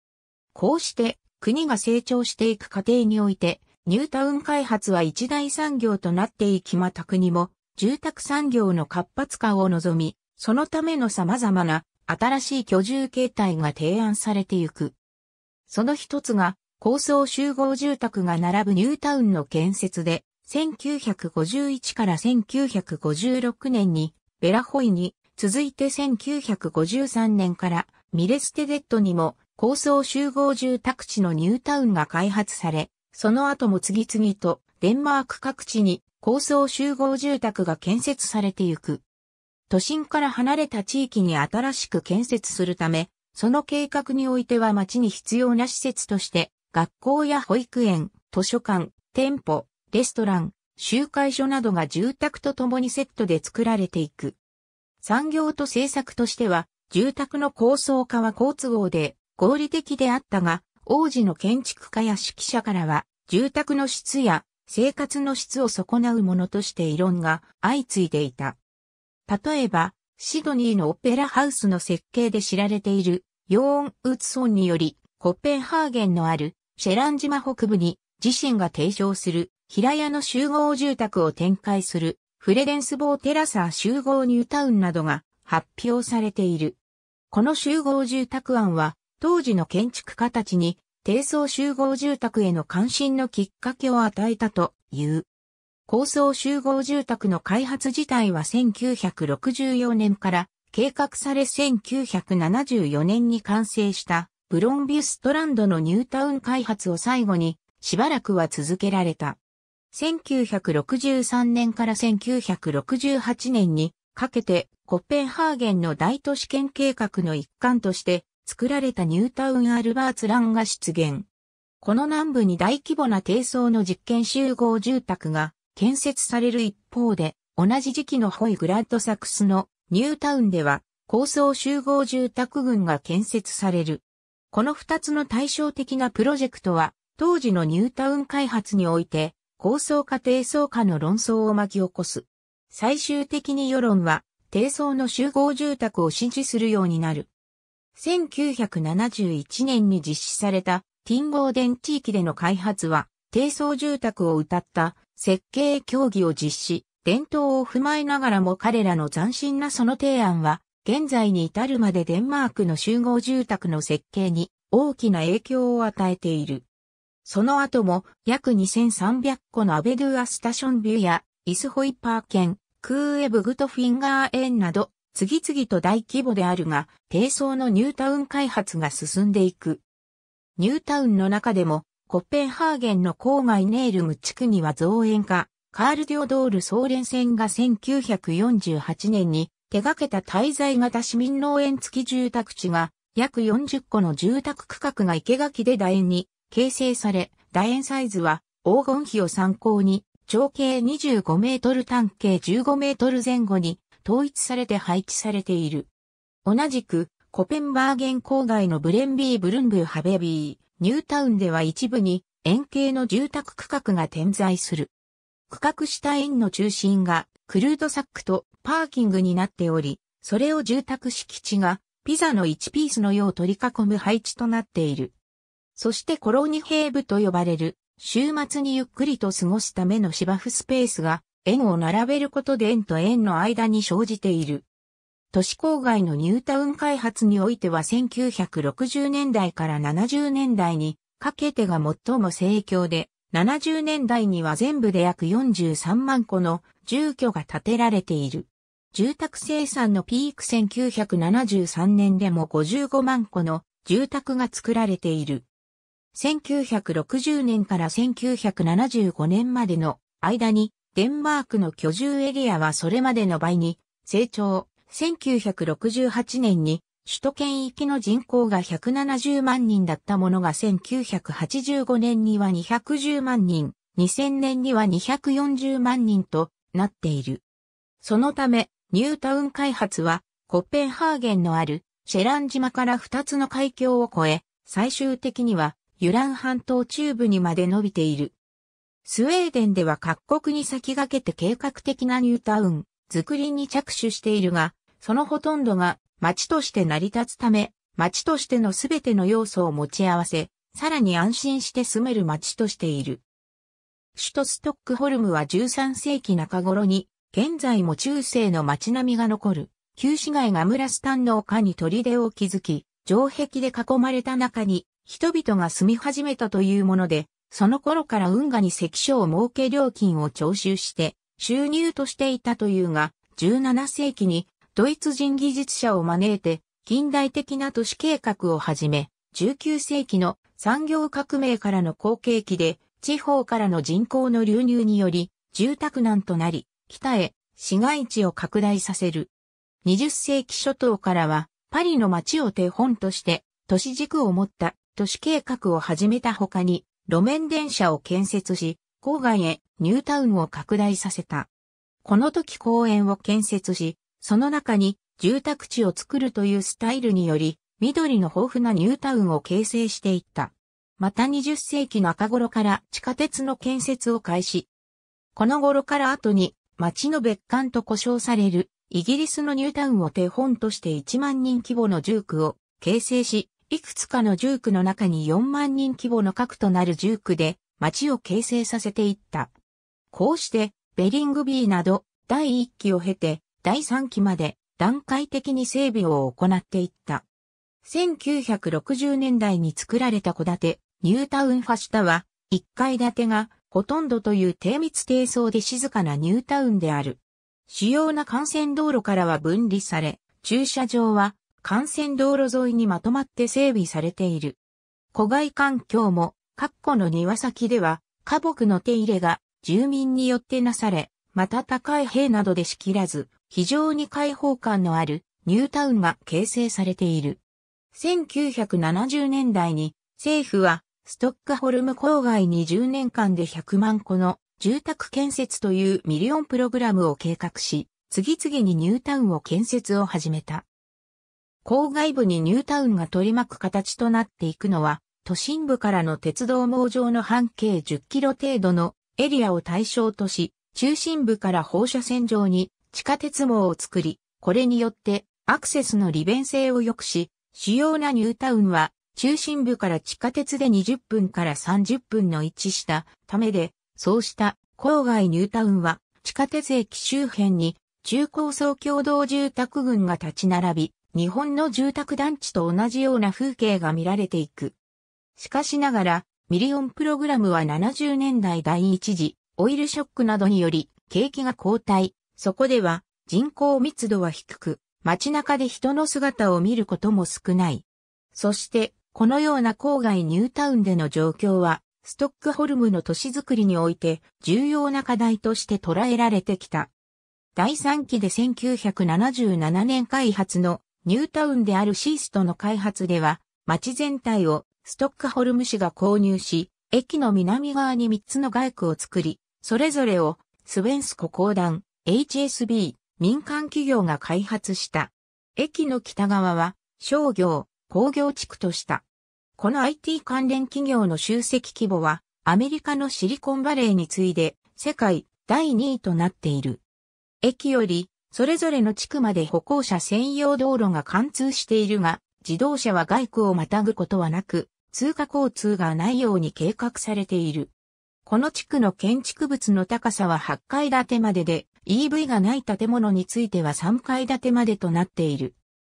こうして国が成長していく過程において、ニュータウン開発は一大産業となっていきまた国も、住宅産業の活発化を望み、そのための様々な新しい居住形態が提案されていく。その一つが、高層集合住宅が並ぶニュータウンの建設で、1951から1956年にベラホイに、続いて1953年からミレステデッドにも高層集合住宅地のニュータウンが開発され、その後も次々とデンマーク各地に高層集合住宅が建設されてゆく。都心から離れた地域に新しく建設するため、その計画においては町に必要な施設として、学校や保育園、図書館、店舗、レストラン、集会所などが住宅と共にセットで作られていく。産業と政策としては、住宅の高層化は好都合で合理的であったが、王子の建築家や指揮者からは、住宅の質や生活の質を損なうものとして異論が相次いでいた。例えば、シドニーのオペラハウスの設計で知られているヨーン・ウッソンにより、コッペンハーゲンのあるシェラン島北部に自身が提唱する平屋の集合住宅を展開するフレデンスボーテラサー集合ニュータウンなどが発表されている。この集合住宅案は当時の建築家たちに低層集合住宅への関心のきっかけを与えたという。高層集合住宅の開発自体は1964年から計画され1974年に完成したブロンビュストランドのニュータウン開発を最後にしばらくは続けられた。1963年から1968年にかけてコッペンハーゲンの大都市圏計画の一環として作られたニュータウン・アルバーツランが出現。この南部に大規模な低層の実験集合住宅が建設される一方で、同じ時期のホイグラッドサクスのニュータウンでは高層集合住宅群が建設される。この二つの対照的なプロジェクトは、当時のニュータウン開発において、高層化低層化の論争を巻き起こす。最終的に世論は、低層の集合住宅を支持するようになる。1971年に実施されたティンゴーデン地域での開発は、低層住宅を謳った設計協議を実施、伝統を踏まえながらも彼らの斬新なその提案は、現在に至るまでデンマークの集合住宅の設計に大きな影響を与えている。その後も約2300個のアベドゥアスタションビューやイスホイパー県、クーエブグトフィンガー園など次々と大規模であるが、低層のニュータウン開発が進んでいく。ニュータウンの中でも、コッペンハーゲンの郊外ネールム地区には造園家、カール・ディオドール総連戦が1948年に手掛けた滞在型市民農園付き住宅地が約40個の住宅区画が池垣で楕円に形成され、楕円サイズは黄金比を参考に長径25メートル単径15メートル前後に統一されて配置されている。同じく、コペンバーゲン郊外のブレンビー・ブルンブー・ハベビー、ニュータウンでは一部に円形の住宅区画が点在する。区画した円の中心がクルードサックとパーキングになっており、それを住宅敷地がピザの1ピースのよう取り囲む配置となっている。そしてコロニヘーブと呼ばれる、週末にゆっくりと過ごすための芝生スペースが円を並べることで円と円の間に生じている。都市郊外のニュータウン開発においては1960年代から70年代にかけてが最も盛況で、70年代には全部で約43万個の住居が建てられている。住宅生産のピーク1973年でも55万個の住宅が作られている。1960年から1975年までの間にデンマークの居住エリアはそれまでの倍に成長。1968年に首都圏域の人口が170万人だったものが1985年には210万人、2000年には240万人となっている。そのため、ニュータウン開発はコッペンハーゲンのあるシェラン島から2つの海峡を越え、最終的にはユラン半島中部にまで伸びている。スウェーデンでは各国に先駆けて計画的なニュータウン、作りに着手しているが、そのほとんどが町として成り立つため、町としてのすべての要素を持ち合わせ、さらに安心して住める町としている。首都ストックホルムは13世紀中頃に、現在も中世の町並みが残る、旧市街が村スタンの丘に砦を築き、城壁で囲まれた中に人々が住み始めたというもので、その頃から運河に関所を設け料金を徴収して収入としていたというが、17世紀にドイツ人技術者を招いて近代的な都市計画をはじめ、19世紀の産業革命からの後継期で地方からの人口の流入により住宅難となり、北へ市街地を拡大させる。20世紀初頭からはパリの街を手本として都市軸を持った都市計画を始めた他に路面電車を建設し、郊外へニュータウンを拡大させた。この時公園を建設し、その中に住宅地を作るというスタイルにより、緑の豊富なニュータウンを形成していった。また20世紀中頃から地下鉄の建設を開始。この頃から後に町の別館と呼称されるイギリスのニュータウンを手本として1万人規模の住区を形成し、いくつかの住区の中に4万人規模の核となる住区で町を形成させていった。こうして、ベリングビーなど第1期を経て第3期まで段階的に整備を行っていった。1960年代に作られた戸建て、ニュータウンファシタは、1階建てがほとんどという低密低層で静かなニュータウンである。主要な幹線道路からは分離され、駐車場は幹線道路沿いにまとまって整備されている。戸外環境も、各個の庭先では、花木の手入れが住民によってなされ、また高い塀などで仕切らず、非常に開放感のあるニュータウンが形成されている。1970年代に政府はストックホルム郊外に10年間で100万個の住宅建設というミリオンプログラムを計画し、次々にニュータウンを建設を始めた。郊外部にニュータウンが取り巻く形となっていくのは、都心部からの鉄道網上の半径10キロ程度のエリアを対象とし、中心部から放射線上に地下鉄網を作り、これによってアクセスの利便性を良くし、主要なニュータウンは中心部から地下鉄で20分から30分の位置したためで、そうした郊外ニュータウンは地下鉄駅周辺に中高層共同住宅群が立ち並び、日本の住宅団地と同じような風景が見られていく。しかしながら、ミリオンプログラムは70年代第一次、オイルショックなどにより、景気が後退。そこでは、人口密度は低く、街中で人の姿を見ることも少ない。そして、このような郊外ニュータウンでの状況は、ストックホルムの都市づくりにおいて重要な課題として捉えられてきた。第3期で1977年開発のニュータウンであるシーストの開発では、町全体をストックホルム市が購入し、駅の南側に3つの街区を作り、それぞれをスウェンスコ公団、HSB、民間企業が開発した。駅の北側は商業、工業地区とした。この IT 関連企業の集積規模はアメリカのシリコンバレーに次いで世界第2位となっている。駅よりそれぞれの地区まで歩行者専用道路が貫通しているが、自動車は外区をまたぐことはなく、通過交通がないように計画されている。この地区の建築物の高さは8階建てまでで、EV がない建物については3階建てまでとなっている。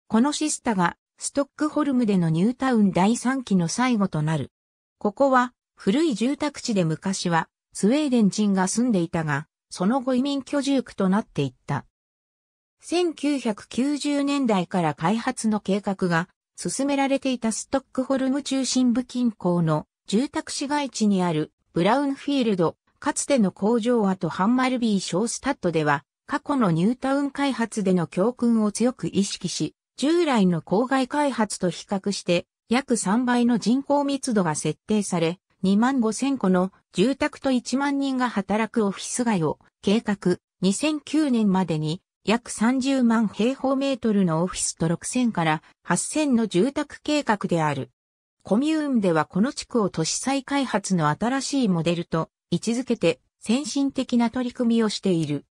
このシスタが、ストックホルムでのニュータウン第3期の最後となる。ここは、古い住宅地で昔は、スウェーデン人が住んでいたが、その後移民居住区となっていった。1990年代から開発の計画が進められていたストックホルム中心部近郊の住宅市街地にあるブラウンフィールド、かつての工場跡ハンマルビーショースタッドでは、過去のニュータウン開発での教訓を強く意識し、従来の郊外開発と比較して約3倍の人口密度が設定され、2万5千個の住宅と1万人が働くオフィス街を計画2009年までに約30万平方メートルのオフィスと6000から8000の住宅計画である。コミューンではこの地区を都市再開発の新しいモデルと位置づけて先進的な取り組みをしている。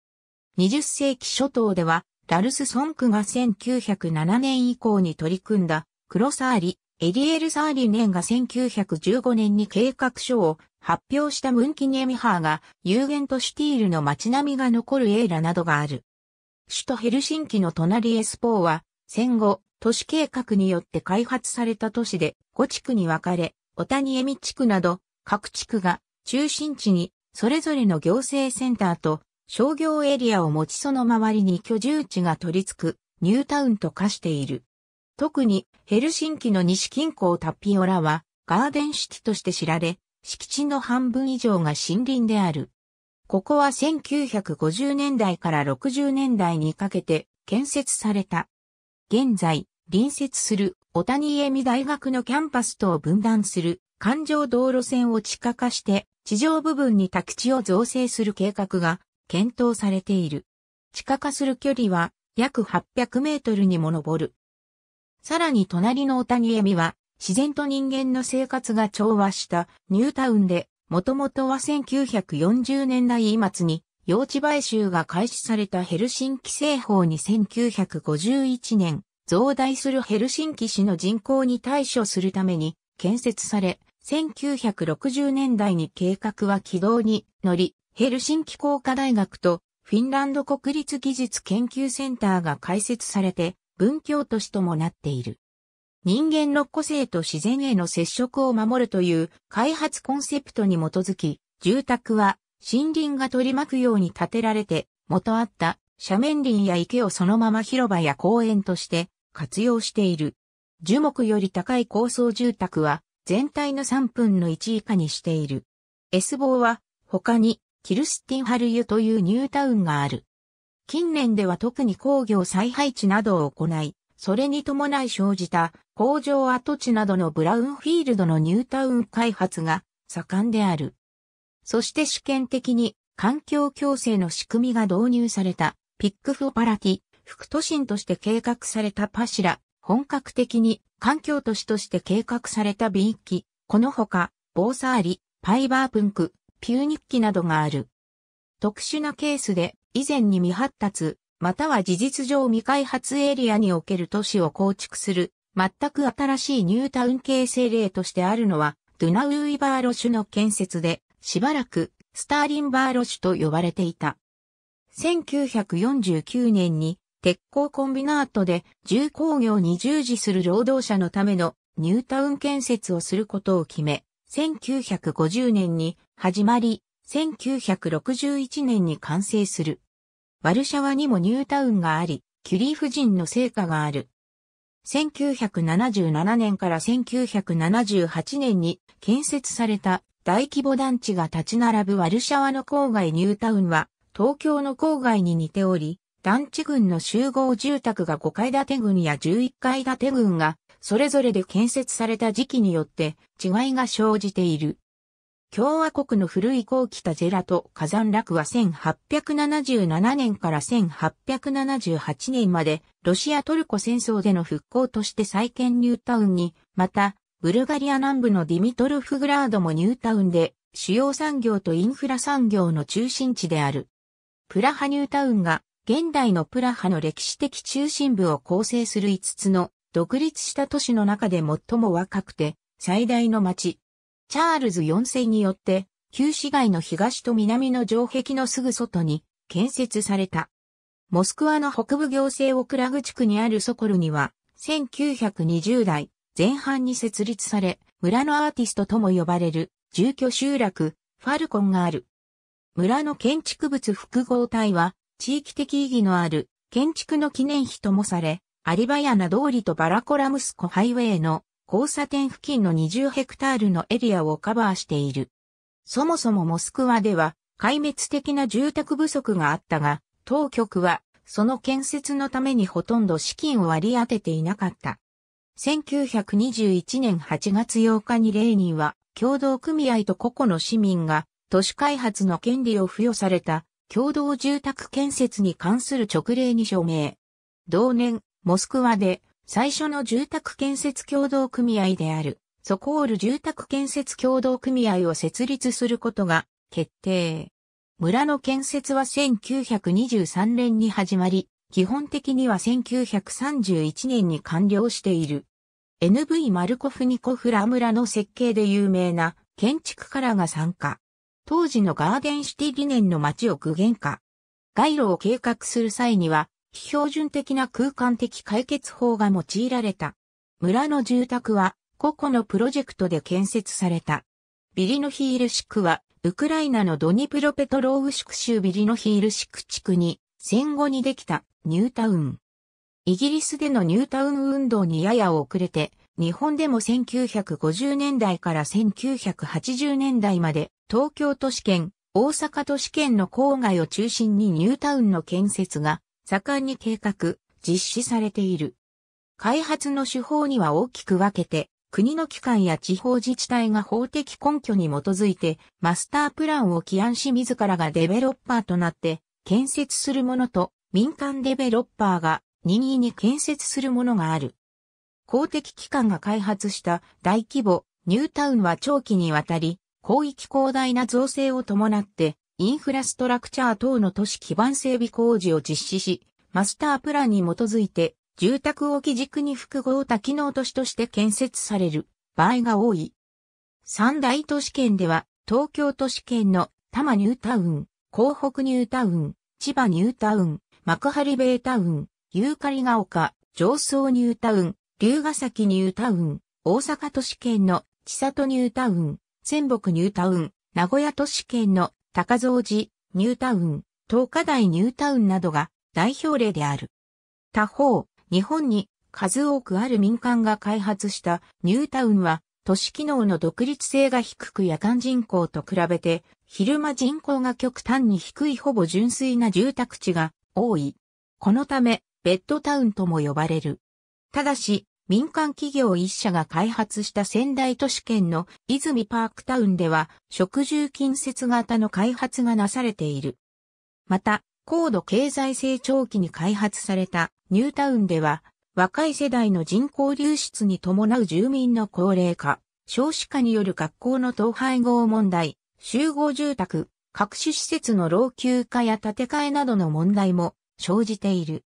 20世紀初頭では、ラルス・ソンクが1907年以降に取り組んだ、クロサーリ、エリエル・サーリネンが1915年に計画書を発表したムンキニエミハーが、有限都市ティールの街並みが残るエーラなどがある。首都ヘルシンキの隣エスポーは、戦後、都市計画によって開発された都市で5地区に分かれ、オタニエミ地区など各地区が中心地にそれぞれの行政センターと商業エリアを持ちその周りに居住地が取り付くニュータウンと化している。特にヘルシンキの西近郊タピオラはガーデンシティとして知られ、敷地の半分以上が森林である。ここは1950年代から60年代にかけて建設された。現在、隣接する小谷江美大学のキャンパスとを分断する環状道路線を地下化して地上部分に宅地を造成する計画が検討されている。地下化する距離は約800メートルにも上る。さらに隣の小谷江美は自然と人間の生活が調和したニュータウンでもともとは1940年代末に用地買収が開始されたヘルシンキ製法に1951年増大するヘルシンキ市の人口に対処するために建設され、1960年代に計画は軌道に乗り、ヘルシンキ工科大学とフィンランド国立技術研究センターが開設されて、文教都市ともなっている。人間の個性と自然への接触を守るという開発コンセプトに基づき、住宅は森林が取り巻くように建てられて、元あった斜面林や池をそのまま広場や公園として活用している。樹木より高い高層住宅は全体の3分の1以下にしている。エスボは他にキルスティンハルユというニュータウンがある。近年では特に工業再配置などを行い、それに伴い生じた工場跡地などのブラウンフィールドのニュータウン開発が盛んである。そして試験的に環境共生の仕組みが導入されたピックフォパラティ、副都心として計画されたパシラ、本格的に環境都市として計画されたビーキ、このほか、ボーサーリ、パイバープンク、ピューニッキなどがある。特殊なケースで以前に未発達、または事実上未開発エリアにおける都市を構築する、全く新しいニュータウン形成例としてあるのは、ドゥナウイバーロシュの建設で、しばらく、スターリンバーロシュと呼ばれていた。1949年に、鉄鋼コンビナートで重工業に従事する労働者のためのニュータウン建設をすることを決め、1950年に始まり、1961年に完成する。ワルシャワにもニュータウンがあり、キュリー夫人の成果がある。1977年から1978年に建設された大規模団地が立ち並ぶワルシャワの郊外ニュータウンは東京の郊外に似ており、団地群の集合住宅が5階建て群や11階建て群がそれぞれで建設された時期によって違いが生じている。共和国の古い後期タジェラと火山落は1877年から1878年までロシア・トルコ戦争での復興として再建ニュータウンに、また、ブルガリア南部のディミトルフグラードもニュータウンで主要産業とインフラ産業の中心地である。プラハニュータウンが現代のプラハの歴史的中心部を構成する5つの独立した都市の中で最も若くて最大の町チャールズ4世によって、旧市街の東と南の城壁のすぐ外に建設された。モスクワの北部行政オクラグ地区にあるソコルには、1920代前半に設立され、村のアーティストとも呼ばれる住居集落、ファルコンがある。村の建築物複合体は、地域的意義のある建築の記念碑ともされ、アリバヤナ通りとバラコラムスコハイウェイの交差点付近の20ヘクタールのエリアをカバーしている。そもそもモスクワでは壊滅的な住宅不足があったが、当局はその建設のためにほとんど資金を割り当てていなかった。1921年8月8日にレーニンは共同組合と個々の市民が都市開発の権利を付与された共同住宅建設に関する直令に署名。同年、モスクワで最初の住宅建設協同組合である、ソコール住宅建設協同組合を設立することが決定。村の建設は1923年に始まり、基本的には1931年に完了している。NV マルコフニコフラ村の設計で有名な建築カラーが参加。当時のガーデンシティ理念の街を具現化。街路を計画する際には標準的な空間的解決法が用いられた。村の住宅は、個々のプロジェクトで建設された。ビリノヒールシクは、ウクライナのドニプロペトロウシク州ビリノヒールシク地区に、戦後にできたニュータウン。イギリスでのニュータウン運動にやや遅れて、日本でも1950年代から1980年代まで、東京都市圏、大阪都市圏の郊外を中心にニュータウンの建設が盛んに計画、実施されている。開発の手法には大きく分けて、国の機関や地方自治体が法的根拠に基づいて、マスタープランを起案し自らがデベロッパーとなって、建設するものと、民間デベロッパーが任意に建設するものがある。公的機関が開発した大規模ニュータウンは長期にわたり、広域広大な造成を伴ってインフラストラクチャー等の都市基盤整備工事を実施し、マスタープランに基づいて、住宅を基軸に複合多機能都市として建設される場合が多い。三大都市圏では、東京都市圏の多摩ニュータウン、港北ニュータウン、千葉ニュータウン、幕張ベータウン、ユーカリが丘、上層ニュータウン、龍ヶ崎ニュータウン、大阪都市圏の千里ニュータウン、仙北ニュータウン、名古屋都市圏の高蔵寺、ニュータウン、東華大ニュータウンなどが代表例である。他方、日本に数多くある民間が開発したニュータウンは都市機能の独立性が低く夜間人口と比べて昼間人口が極端に低いほぼ純粋な住宅地が多い。このためベッドタウンとも呼ばれる。ただし、民間企業一社が開発した仙台都市圏の泉パークタウンでは食住近接型の開発がなされている。また、高度経済成長期に開発されたニュータウンでは若い世代の人口流出に伴う住民の高齢化、少子化による学校の統廃合問題、集合住宅、各種施設の老朽化や建て替えなどの問題も生じている。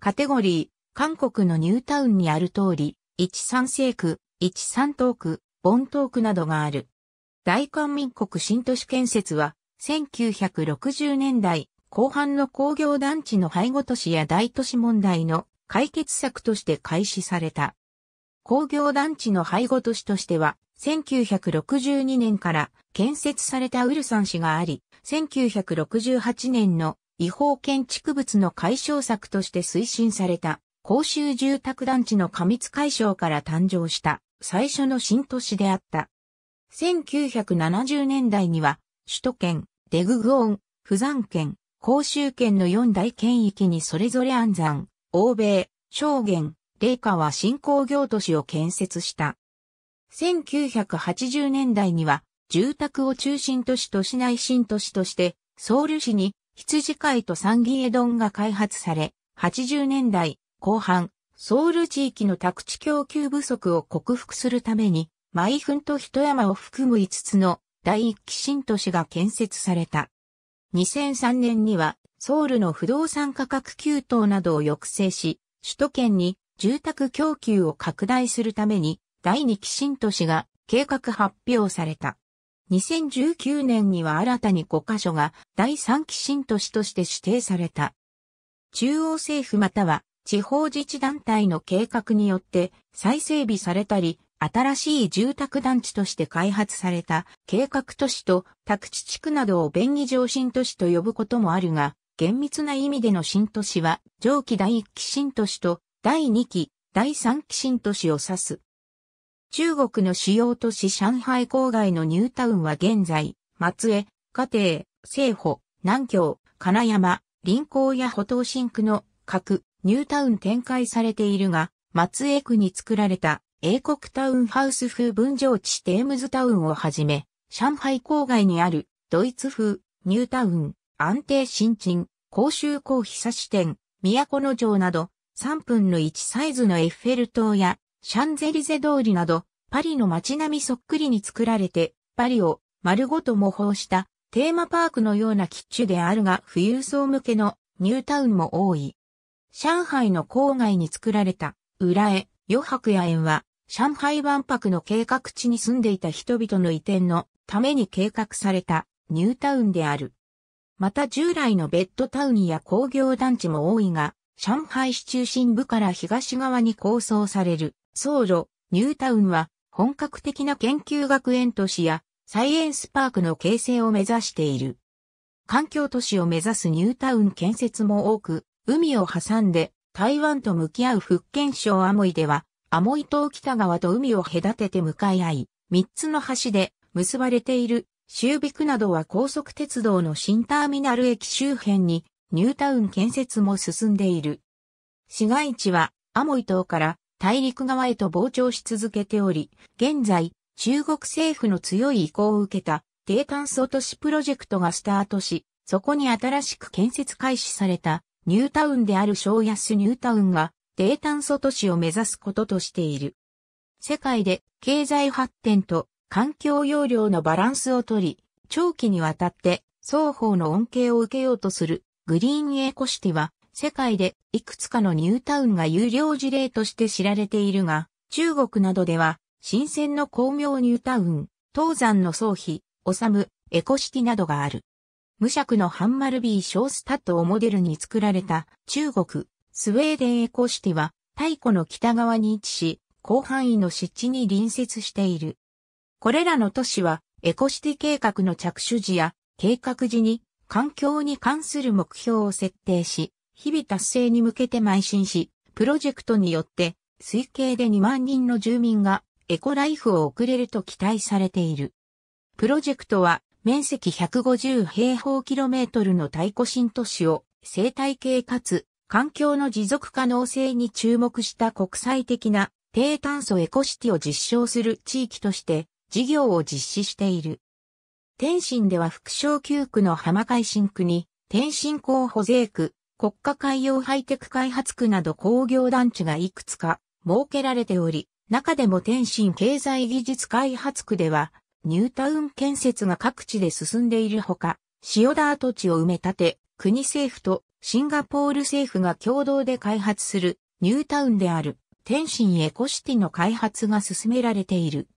カテゴリー、韓国のニュータウンにある通り、13世区、13東区、ボト東区などがある。大韓民国新都市建設は、1960年代後半の工業団地の背後都市や大都市問題の解決策として開始された。工業団地の背後都市としては、1962年から建設されたウルサン市があり、1968年の違法建築物の解消策として推進された。公衆住宅団地の過密解消から誕生した最初の新都市であった。1970年代には、首都圏、デググオン、釜山県、公州県の4大県域にそれぞれ安山、欧米、証言、霊は新興業都市を建設した。1980年代には、住宅を中心都市と市内新都市として、ソウル市に羊飼いと三義江丼が開発され、80年代、後半、ソウル地域の宅地供給不足を克服するために、毎分と一山を含む5つの第一期新都市が建設された。2003年には、ソウルの不動産価格急騰などを抑制し、首都圏に住宅供給を拡大するために、第二期新都市が計画発表された。2019年には新たに5カ所が第3期新都市として指定された。中央政府または地方自治団体の計画によって再整備されたり、新しい住宅団地として開発された計画都市と宅地地区などを便宜上新都市と呼ぶこともあるが、厳密な意味での新都市は、上記第1期新都市と第2期、第3期新都市を指す。中国の主要都市上海郊外のニュータウンは現在、松江、家庭、西保、南京、金山、臨港や歩東新区の各ニュータウン展開されているが、松江区に作られた英国タウンハウス風分譲地テームズタウンをはじめ、上海郊外にあるドイツ風ニュータウン、安定新陳、公衆公久支店、都の城など、3分の1サイズのエッフェル塔や、シャンゼリゼ通りなど、パリの街並みそっくりに作られて、パリを丸ごと模倣したテーマパークのようなキッチュであるが富裕層向けのニュータウンも多い。上海の郊外に作られた、浦江、余白野園は、上海万博の計画地に住んでいた人々の移転のために計画されたニュータウンである。また従来のベッドタウンや工業団地も多いが、上海市中心部から東側に構想される、僧路、ニュータウンは、本格的な研究学園都市や、サイエンスパークの形成を目指している。環境都市を目指すニュータウン建設も多く、海を挟んで台湾と向き合う福建省アモイでは、アモイ島北側と海を隔てて向かい合い、三つの橋で結ばれている周備区などは高速鉄道の新ターミナル駅周辺にニュータウン建設も進んでいる。市街地はアモイ島から大陸側へと膨張し続けており、現在、中国政府の強い意向を受けた低炭素都市プロジェクトがスタートし、そこに新しく建設開始されたニュータウンである小安ニュータウンが低炭素都市を目指すこととしている。世界で経済発展と環境容量のバランスをとり、長期にわたって双方の恩恵を受けようとするグリーンエコシティは世界でいくつかのニュータウンが有料事例として知られているが、中国などでは新鮮の巧妙ニュータウン、東山の総比、治む、エコシティなどがある。無尺のハンマルビー小スタッドをモデルに作られた中国、スウェーデンエコシティは太古の北側に位置し、広範囲の湿地に隣接している。これらの都市はエコシティ計画の着手時や計画時に環境に関する目標を設定し、日々達成に向けて邁進し、プロジェクトによって推計で2万人の住民がエコライフを送れると期待されている。プロジェクトは面積150平方キロメートルの太古新都市を生態系かつ環境の持続可能性に注目した国際的な低炭素エコシティを実証する地域として事業を実施している。天津では副小級区の浜海新区に天津港保税区、国家海洋ハイテク開発区など工業団地がいくつか設けられており、中でも天津経済技術開発区ではニュータウン建設が各地で進んでいるほか、塩田跡地を埋め立て、国政府とシンガポール政府が共同で開発するニュータウンである天津エコシティの開発が進められている。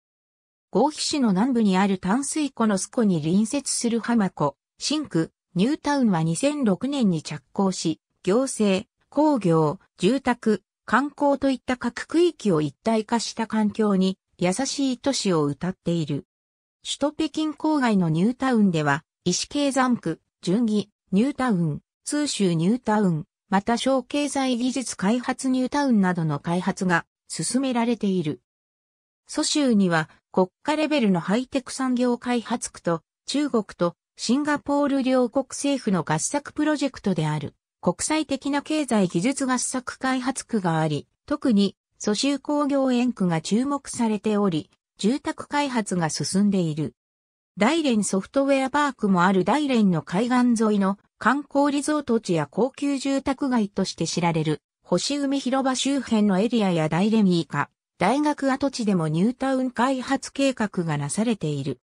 合皮市の南部にある淡水湖のスコに隣接する浜湖、新区、ニュータウンは2006年に着工し、行政、工業、住宅、観光といった各区域を一体化した環境に優しい都市を謳っている。首都北京郊外のニュータウンでは、石経山区、順義、ニュータウン、通州ニュータウン、また小経済技術開発ニュータウンなどの開発が進められている。蘇州には国家レベルのハイテク産業開発区と中国とシンガポール両国政府の合作プロジェクトである国際的な経済技術合作開発区があり、特に蘇州工業園区が注目されており、住宅開発が進んでいる。大連ソフトウェアパークもある大連の海岸沿いの観光リゾート地や高級住宅街として知られる星海広場周辺のエリアや大連以下、大学跡地でもニュータウン開発計画がなされている。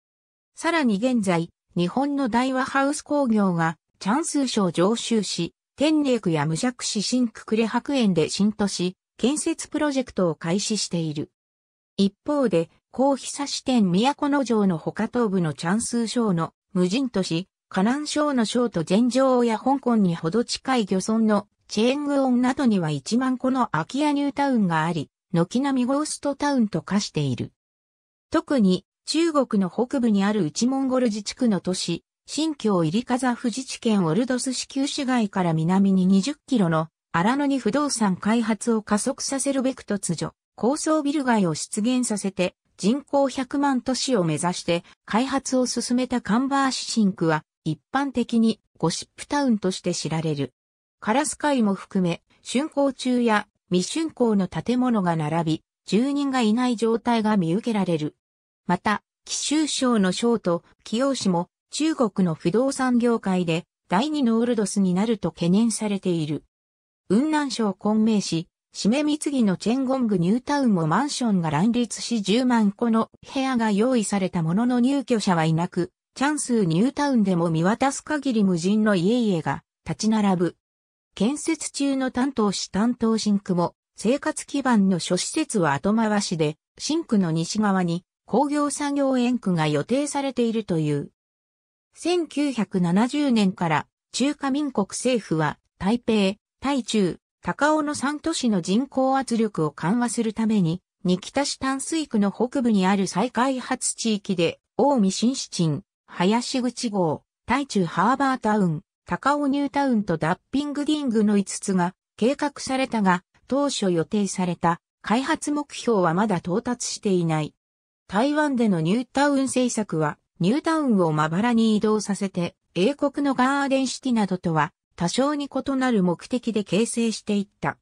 さらに現在、日本の大和ハウス工業がチャンス賞常習し、天霊区や無弱市新区レ白園で新都市、建設プロジェクトを開始している。一方で、高差支店都城の他東部のチャンス省の無人都市、河南省の省都全城や香港にほど近い漁村のチェーングオンなどには1万個の空き家ニュータウンがあり、軒並みゴーストタウンと化している。特に中国の北部にある内モンゴル自治区の都市、新疆入カザ富士地県オルドス市旧市街から南に20キロの荒野に不動産開発を加速させるべく突如、高層ビル街を出現させて人口100万都市を目指して開発を進めたカンバーシシンクは一般的にゴシップタウンとして知られる。カラスイも含め、竣工中や未竣工の建物が並び、住人がいない状態が見受けられる。また、貴州省の省と紀陽市も中国の不動産業界で第二のールドスになると懸念されている。雲南省昆明市、締め三木のチェンゴングニュータウンもマンションが乱立し10万個の部屋が用意されたものの入居者はいなく、チャンスニュータウンでも見渡す限り無人の家々が立ち並ぶ。建設中の担当市担当新区も生活基盤の諸施設は後回しで、新区の西側に工業作業園区が予定されているという。1970年から中華民国政府は台北、台中、高尾の3都市の人口圧力を緩和するために、に北市淡水区の北部にある再開発地域で、大見新市鎮、林口号、台中ハーバータウン、高尾ニュータウンとダッピングディングの5つが計画されたが、当初予定された開発目標はまだ到達していない。台湾でのニュータウン政策は、ニュータウンをまばらに移動させて、英国のガーデンシティなどとは多少に異なる目的で形成していった。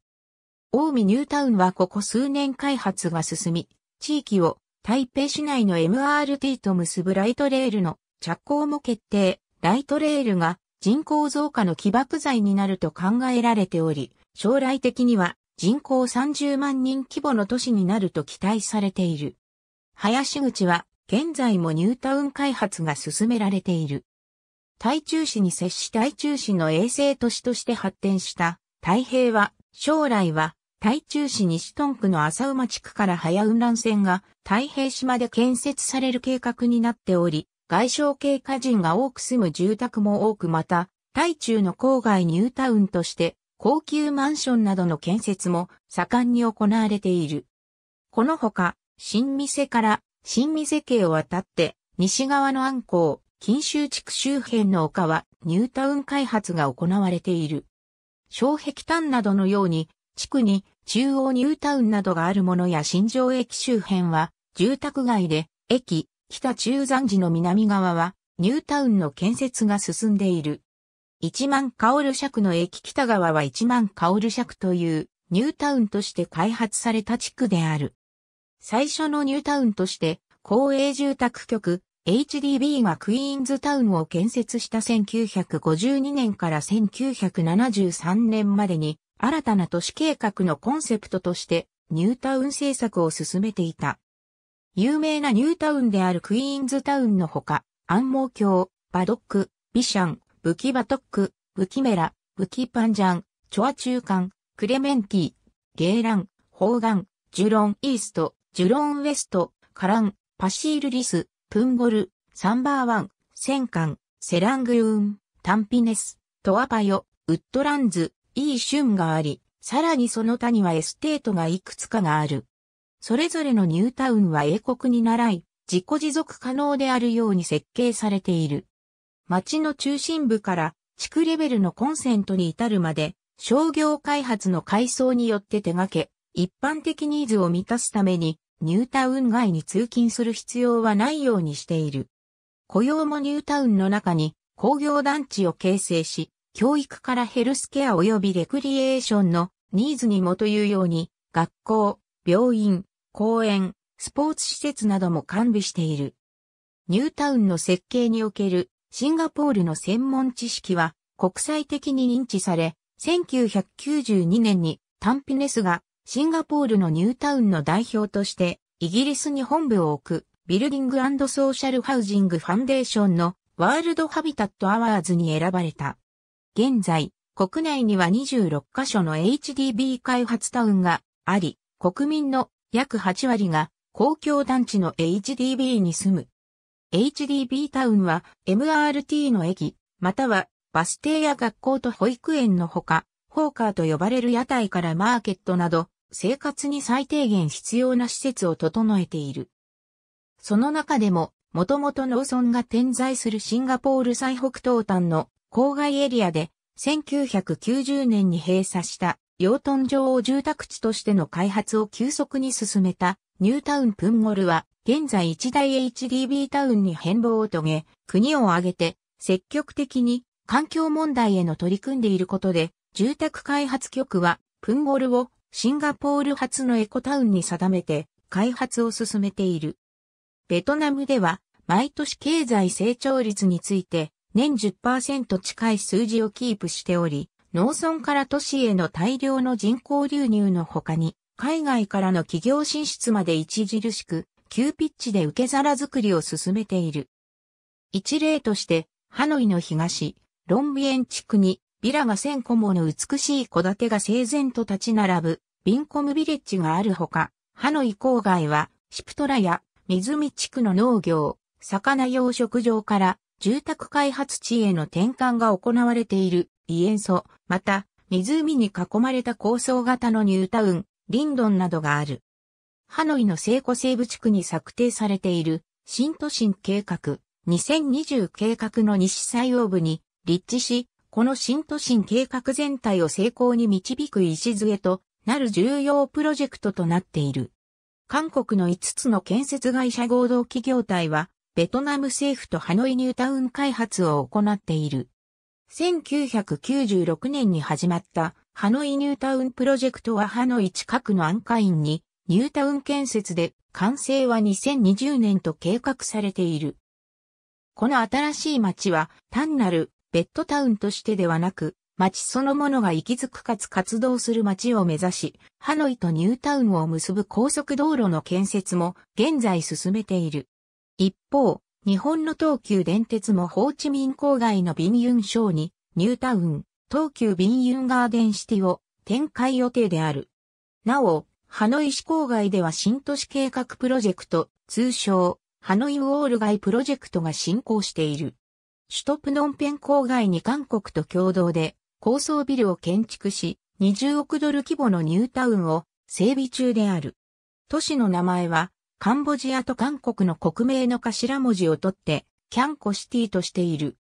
大見ニュータウンはここ数年開発が進み、地域を台北市内の MRT と結ぶライトレールの着工も決定、ライトレールが人口増加の起爆剤になると考えられており、将来的には人口30万人規模の都市になると期待されている。林口は現在もニュータウン開発が進められている。台中市に接し台中市の衛星都市として発展した太平は、将来は、台中市西ン区の浅馬地区から早雲南線が太平島で建設される計画になっており、外省系家人が多く住む住宅も多くまた、台中の郊外ニュータウンとして、高級マンションなどの建設も盛んに行われている。このほか、新店から新店系を渡って、西側の安港、近州地区周辺の丘はニュータウン開発が行われている。障壁炭などのように、地区に中央ニュータウンなどがあるものや新城駅周辺は住宅街で、駅、北中山寺の南側はニュータウンの建設が進んでいる。一万カオル尺の駅北側は一万カオル尺というニュータウンとして開発された地区である。最初のニュータウンとして、公営住宅局、HDB がクイーンズタウンを建設した1952年から1973年までに新たな都市計画のコンセプトとしてニュータウン政策を進めていた。有名なニュータウンであるクイーンズタウンのほか、安毛橋、バドック、ビシャン、ブキバトック、ブキメラ、ブキパンジャン、チョア中間、クレメンティ、ゲーラン、ホーガン、ジュロンイースト、ジュロンウエスト、カラン、パシールリス、プンゴル、サンバーワン、センカン、セラングルーン、タンピネス、トアパヨ、ウッドランズ、イーシュンがあり、さらにその他にはエステートがいくつかがある。それぞれのニュータウンは英国に習い、自己持続可能であるように設計されている。町の中心部から地区レベルのコンセントに至るまで商業開発の階層によって手掛け、一般的ニーズを満たすためにニュータウン外に通勤する必要はないようにしている。雇用もニュータウンの中に工業団地を形成し、教育からヘルスケア及びレクリエーションのニーズにもというように、学校、病院、公園、スポーツ施設なども完備している。ニュータウンの設計におけるシンガポールの専門知識は国際的に認知され、1992年にタンピネスがシンガポールのニュータウンの代表として、イギリスに本部を置く、ビルディングソーシャルハウジングファンデーションのワールドハビタットアワーズに選ばれた。現在、国内には26カ所の HDB 開発タウンがあり、国民の約8割が公共団地の HDB に住む。HDB タウンは MRT の駅、またはバス停や学校と保育園のほか、ホーカーと呼ばれる屋台からマーケットなど生活に最低限必要な施設を整えている。その中でも、もともと農村が点在するシンガポール最北東端の郊外エリアで、1990年に閉鎖した養豚場を住宅地としての開発を急速に進めたニュータウンプンゴルは、現在一大 HDB タウンに変貌を遂げ、国を挙げて積極的に環境問題への取り組んでいることで、住宅開発局はプンゴルをシンガポール発のエコタウンに定めて開発を進めている。ベトナムでは毎年経済成長率について年10%近い数字をキープしており、農村から都市への大量の人口流入の他に、海外からの企業進出まで著しく、急ピッチで受け皿作りを進めている。一例として、ハノイの東、ロンビエン地区にビラが1000個もの美しい戸建てが整然と立ち並ぶ、ビンコムビレッジがあるほか、ハノイ郊外は、シプトラや、湖地区の農業、魚養殖場から、住宅開発地への転換が行われている、イエンソ、また、湖に囲まれた高層型のニュータウン、リンドンなどがある。ハノイの西湖西部地区に策定されている、新都心計画、2020計画の西西欧部に、立地し、この新都心計画全体を成功に導く礎となる重要プロジェクトとなっている。韓国の5つの建設会社合同企業体は、ベトナム政府とハノイニュータウン開発を行っている。1996年に始まったハノイニュータウンプロジェクトはハノイ近くの安価院にニュータウン建設で完成は2020年と計画されている。この新しい街は単なるベッドタウンとしてではなく、町そのものが息づくかつ活動する町を目指し、ハノイとニュータウンを結ぶ高速道路の建設も現在進めている。一方、日本の東急電鉄もホーチミン郊外のビンユン省に、ニュータウン、東急ビンユンガーデンシティを展開予定である。なお、ハノイ市郊外では新都市計画プロジェクト、通称、ハノイウォール街プロジェクトが進行している。首都プノンペン郊外に韓国と共同で高層ビルを建築し、20億ドル規模のニュータウンを整備中である。都市の名前は、カンボジアと韓国の国名の頭文字を取って、キャンコシティとしている。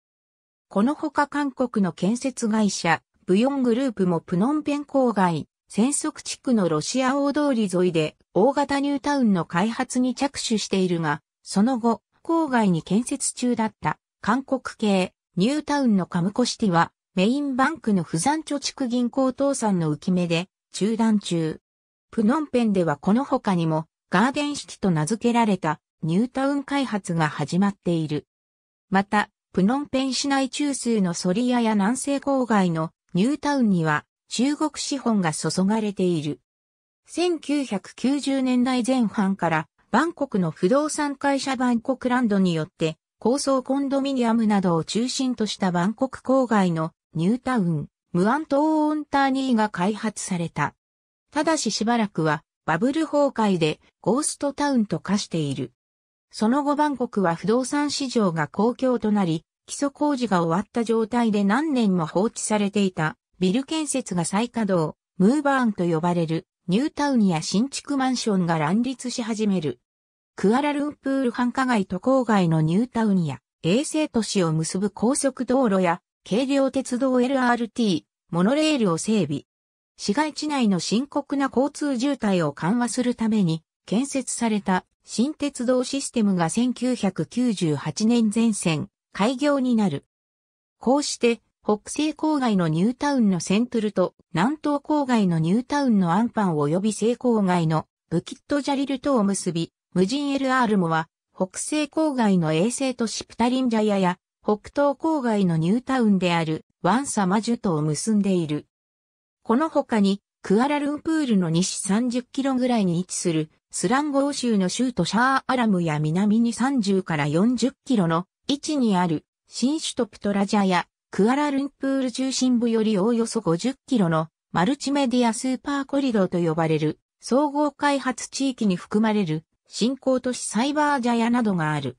このほか韓国の建設会社、ブヨングループもプノンペン郊外、戦則地区のロシア大通り沿いで、大型ニュータウンの開発に着手しているが、その後、郊外に建設中だった。韓国系、ニュータウンのカムコシティは、メインバンクの不山貯蓄銀行倒産の浮き目で、中断中。プノンペンではこの他にも、ガーデンシティと名付けられた、ニュータウン開発が始まっている。また、プノンペン市内中枢のソリアや南西郊外のニュータウンには、中国資本が注がれている。1990年代前半から、バンコクの不動産会社バンコクランドによって高層コンドミニアムなどを中心としたバンコク郊外のニュータウン、ムアントーオンターニーが開発された。ただししばらくはバブル崩壊でゴーストタウンと化している。その後バンコクは不動産市場が公共となり、基礎工事が終わった状態で何年も放置されていたビル建設が再稼働、ムーバーンと呼ばれるニュータウンや新築マンションが乱立し始める。クアラルンプール繁華街と郊外のニュータウンや衛星都市を結ぶ高速道路や軽量鉄道 LRT、モノレールを整備。市街地内の深刻な交通渋滞を緩和するために建設された新鉄道システムが1998年前線開業になる。こうして北西郊外のニュータウンのセントルと南東郊外のニュータウンのアンパン及び西郊外のブキットジャリルとを結び、無人 LR モは、北西郊外の衛星都市プタリンジャヤや、北東郊外のニュータウンであるワンサマジュとを結んでいる。この他に、クアラルンプールの西30キロぐらいに位置するスランゴー州の州都シャーアラムや南に30から40キロの位置にある新首都プトラジャやクアラルンプール中心部よりおおよそ50キロのマルチメディアスーパーコリドーと呼ばれる総合開発地域に含まれる新興都市サイバージャヤなどがある。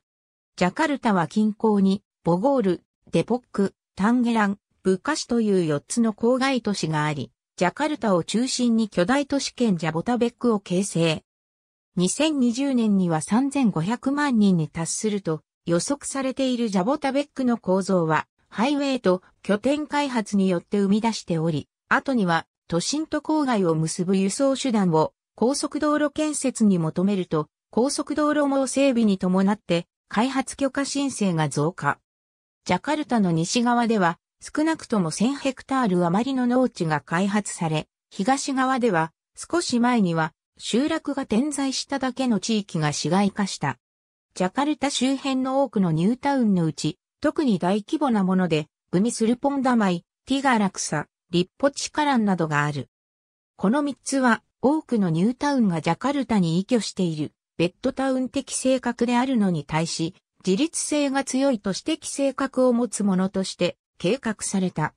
ジャカルタは近郊に、ボゴール、デポック、タンゲラン、ブカシという4つの郊外都市があり、ジャカルタを中心に巨大都市圏ジャボタベックを形成。2020年には3500万人に達すると予測されているジャボタベックの構造は、ハイウェイと拠点開発によって生み出しており、後には都心と郊外を結ぶ輸送手段を高速道路建設に求めると、高速道路網整備に伴って開発許可申請が増加。ジャカルタの西側では少なくとも1000ヘクタール余りの農地が開発され、東側では少し前には集落が点在しただけの地域が市街化した。ジャカルタ周辺の多くのニュータウンのうち、特に大規模なもので、グミスルポンダマイ、ティガラクサ、リッポチカランなどがある。この3つは多くのニュータウンがジャカルタに依拠している。ベッドタウン的性格であるのに対し、自立性が強いと指摘性格を持つものとして計画された。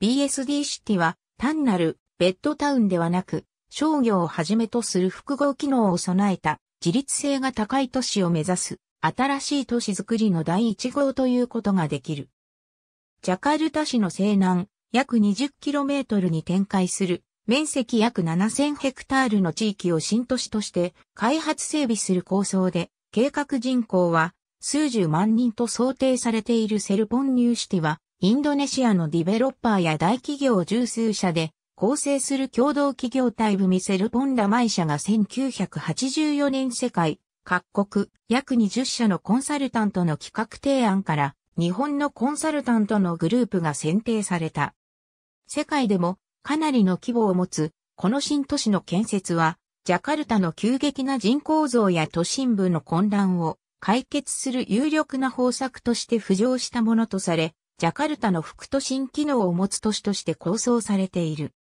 BSD シティは単なるベッドタウンではなく、商業をはじめとする複合機能を備えた自立性が高い都市を目指す新しい都市づくりの第一号ということができる。ジャカルタ市の西南約 20km に展開する面積約7000ヘクタールの地域を新都市として開発整備する構想で、計画人口は数十万人と想定されているセルポンニューシティは、インドネシアのディベロッパーや大企業十数社で構成する共同企業体組セルポンラマイ社が1984年世界各国約20社のコンサルタントの企画提案から日本のコンサルタントのグループが選定された。世界でもかなりの規模を持つ、この新都市の建設は、ジャカルタの急激な人口増や都心部の混乱を解決する有力な方策として浮上したものとされ、ジャカルタの副都心機能を持つ都市として構想されている。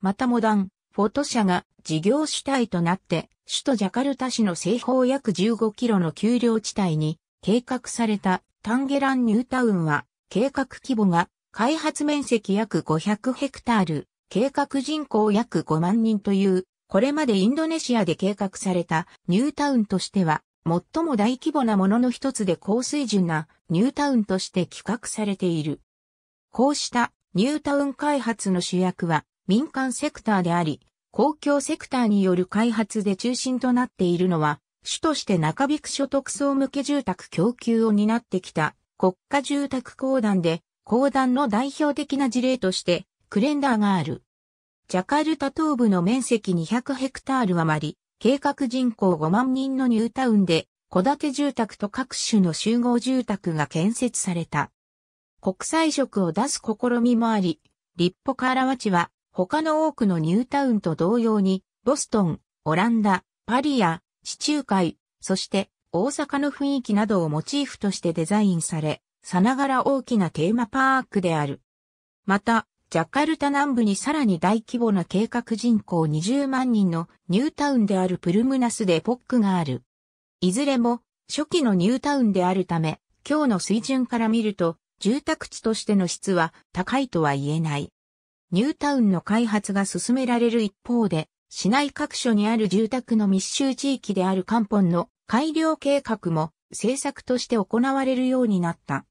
またモダン、フォト社が事業主体となって、首都ジャカルタ市の西方約15キロの丘陵地帯に計画されたタンゲランニュータウンは計画規模が開発面積約500ヘクタール、計画人口約5万人という、これまでインドネシアで計画されたニュータウンとしては、最も大規模なものの一つで高水準なニュータウンとして企画されている。こうしたニュータウン開発の主役は民間セクターであり、公共セクターによる開発で中心となっているのは、主として中引く所得層向け住宅供給を担ってきた国家住宅公団で、公団の代表的な事例として、クレンダーがある。ジャカルタ東部の面積200ヘクタール余り、計画人口5万人のニュータウンで、戸建て住宅と各種の集合住宅が建設された。国際色を出す試みもあり、立ポカーラワチは他の多くのニュータウンと同様に、ボストン、オランダ、パリや地中海、そして大阪の雰囲気などをモチーフとしてデザインされ、さながら大きなテーマパークである。また、ジャカルタ南部にさらに大規模な計画人口20万人のニュータウンであるプルムナスでポックがある。いずれも初期のニュータウンであるため、今日の水準から見ると住宅地としての質は高いとは言えない。ニュータウンの開発が進められる一方で、市内各所にある住宅の密集地域である漢本の改良計画も政策として行われるようになった。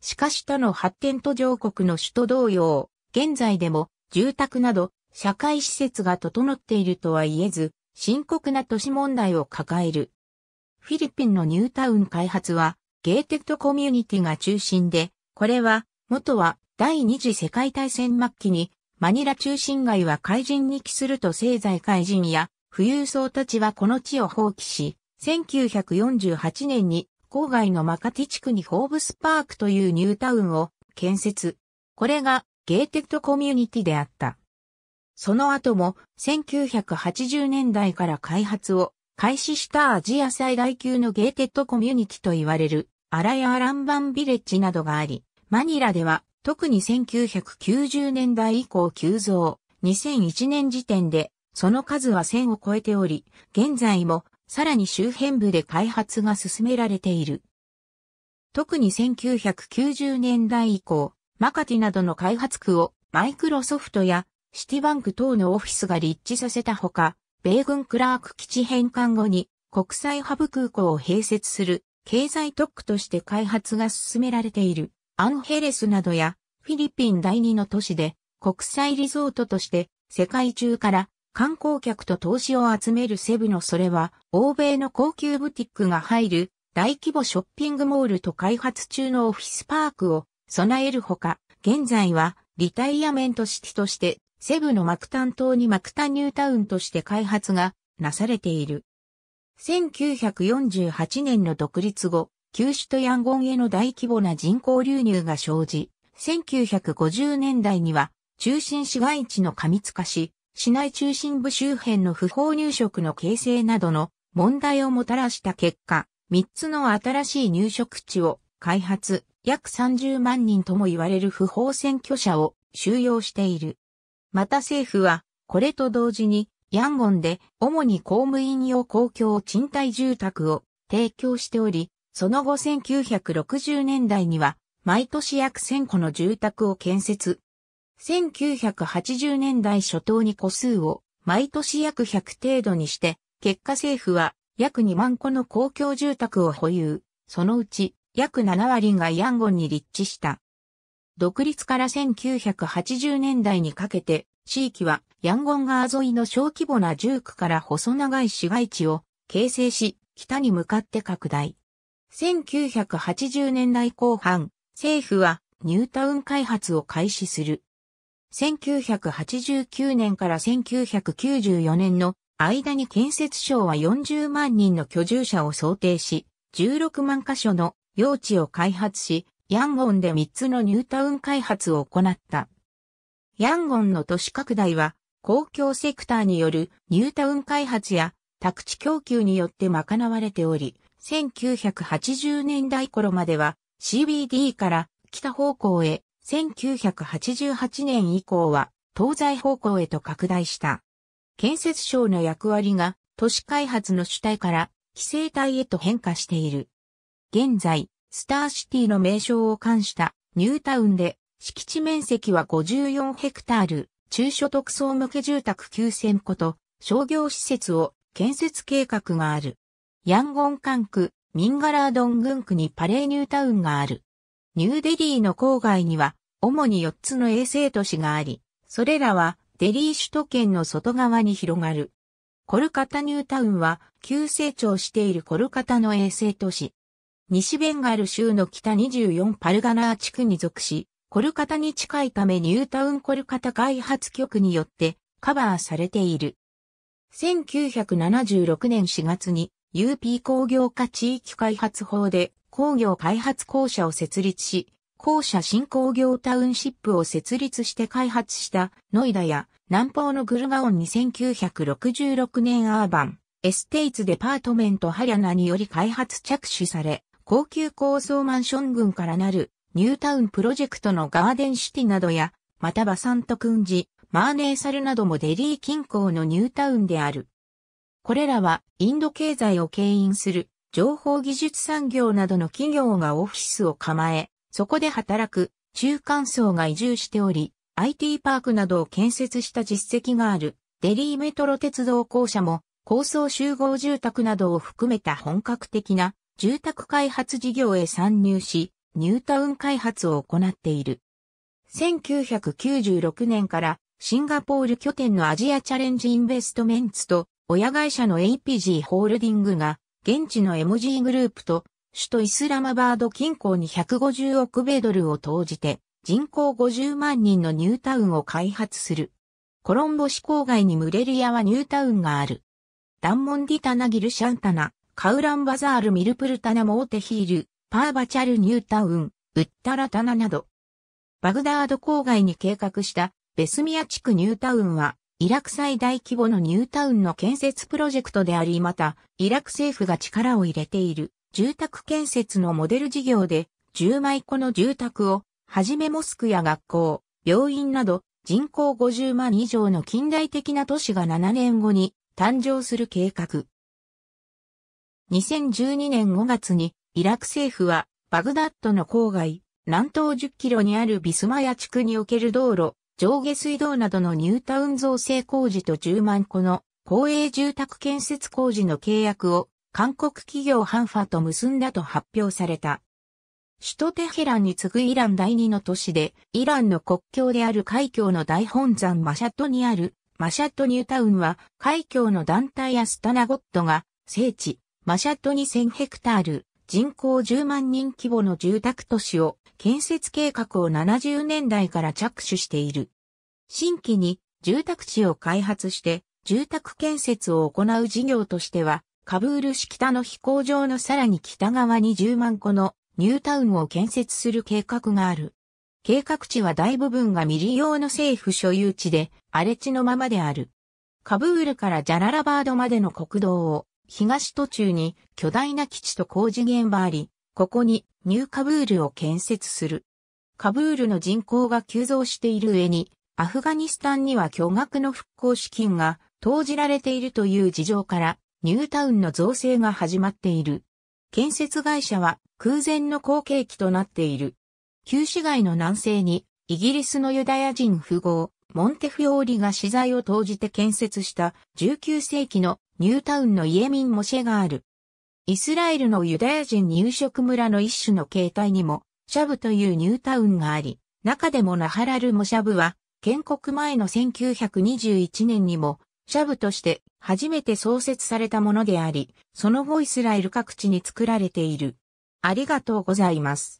しかし他の発展途上国の首都同様、現在でも住宅など社会施設が整っているとは言えず、深刻な都市問題を抱える。フィリピンのニュータウン開発は、ゲーテッドコミュニティが中心で、これは、元は第二次世界大戦末期に、マニラ中心街は怪人に帰すると政財怪人や富裕層たちはこの地を放棄し、1948年に郊外のマカティ地区にホーブスパークというニュータウンを建設。これがゲーテッドコミュニティであった。その後も1980年代から開発を開始したアジア最大級のゲーテッドコミュニティと言われるアラヤアランバンビレッジなどがあり、マニラでは特に1990年代以降急増、2001年時点でその数は1000を超えており、現在もさらに周辺部で開発が進められている。特に1990年代以降、マカティなどの開発区をマイクロソフトやシティバンク等のオフィスが立地させたほか、米軍クラーク基地返還後に国際ハブ空港を併設する経済特区として開発が進められているアンヘレスなどやフィリピン第二の都市で国際リゾートとして世界中から観光客と投資を集めるセブのそれは、欧米の高級ブティックが入る大規模ショッピングモールと開発中のオフィスパークを備えるほか、現在はリタイアメントシティとしてセブのマクタン島にマクタニュータウンとして開発がなされている。1948年の独立後、旧首都ヤンゴンへの大規模な人口流入が生じ、1950年代には中心市街地の過密化し、市内中心部周辺の不法入植の形成などの問題をもたらした結果、3つの新しい入植地を開発、約30万人とも言われる不法占拠者を収容している。また政府は、これと同時に、ヤンゴンで主に公務員用公共賃貸住宅を提供しており、その後1960年代には、毎年約1000個の住宅を建設、1980年代初頭に個数を毎年約100程度にして、結果政府は約2万個の公共住宅を保有、そのうち約7割がヤンゴンに立地した。独立から1980年代にかけて、地域はヤンゴン川沿いの小規模な住区から細長い市街地を形成し、北に向かって拡大。1980年代後半、政府はニュータウン開発を開始する。1989年から1994年の間に建設省は40万人の居住者を想定し、16万箇所の用地を開発し、ヤンゴンで3つのニュータウン開発を行った。ヤンゴンの都市拡大は、公共セクターによるニュータウン開発や宅地供給によって賄われており、1980年代頃までは CBD から北方向へ1988年以降は東西方向へと拡大した。建設省の役割が都市開発の主体から規制体へと変化している。現在、スターシティの名称を冠したニュータウンで敷地面積は54ヘクタール、中所得層向け住宅9000戸と商業施設を建設計画がある。ヤンゴン管区、ミンガラードン郡区にパレーニュータウンがある。ニューデリーの郊外には、主に4つの衛星都市があり、それらはデリー首都圏の外側に広がる。コルカタニュータウンは急成長しているコルカタの衛星都市。西ベンガル州の北24パルガナー地区に属し、コルカタに近いためニュータウンコルカタ開発局によってカバーされている。1976年4月に UP 工業化地域開発法で工業開発公社を設立し、公社新工業タウンシップを設立して開発したノイダや南方のグルガオンに9 6 6年アーバン、エステイツデパートメントハリャナにより開発着手され、高級高層マンション群からなるニュータウンプロジェクトのガーデンシティなどや、またバサントクンジ、マーネーサルなどもデリー近郊のニュータウンである。これらはインド経済を牽引する情報技術産業などの企業がオフィスを構え、そこで働く中間層が移住しており、IT パークなどを建設した実績があるデリーメトロ鉄道公社も高層集合住宅などを含めた本格的な住宅開発事業へ参入し、ニュータウン開発を行っている。1996年からシンガポール拠点のアジアチャレンジインベストメンツと親会社の APG ホールディングが現地の MG グループと首都イスラマバード近郊に150億米ドルを投じて人口50万人のニュータウンを開発する。コロンボ市郊外にムレリアはニュータウンがある。ダンモンディタナギルシャンタナ、カウランバザールミルプルタナモーテヒール、パーバチャルニュータウン、ウッタラタナなど。バグダード郊外に計画したベスミア地区ニュータウンはイラク最大規模のニュータウンの建設プロジェクトでありまた、イラク政府が力を入れている住宅建設のモデル事業で、10枚個の住宅を、はじめモスクや学校、病院など、人口50万以上の近代的な都市が7年後に誕生する計画。2012年5月に、イラク政府は、バグダッドの郊外、南東10キロにあるビスマヤ地区における道路、上下水道などのニュータウン造成工事と10万個の公営住宅建設工事の契約を韓国企業ハンファと結んだと発表された。首都テヘランに次ぐイラン第二の都市で、イランの国境である海峡の大本山マシャットにあるマシャットニュータウンは海峡の団体アスタナゴットが聖地、マシャット2000ヘクタール、人口10万人規模の住宅都市を建設計画を70年代から着手している。新規に住宅地を開発して住宅建設を行う事業としては、カブール市北の飛行場のさらに北側に10万個のニュータウンを建設する計画がある。計画地は大部分が未利用の政府所有地で荒れ地のままである。カブールからジャララバードまでの国道を東途中に巨大な基地と工事現場あり、ここにニューカブールを建設する。カブールの人口が急増している上に、アフガニスタンには巨額の復興資金が投じられているという事情から、ニュータウンの造成が始まっている。建設会社は空前の後継機となっている。旧市街の南西に、イギリスのユダヤ人富豪、モンテフィオーリが資材を投じて建設した19世紀のニュータウンのイエミン・モシェがある。イスラエルのユダヤ人入植村の一種の形態にも、シャブというニュータウンがあり、中でもナハラル・モシャブは、建国前の1921年にも、シャブとして初めて創設されたものであり、その後イスラエル各地に作られている。ありがとうございます。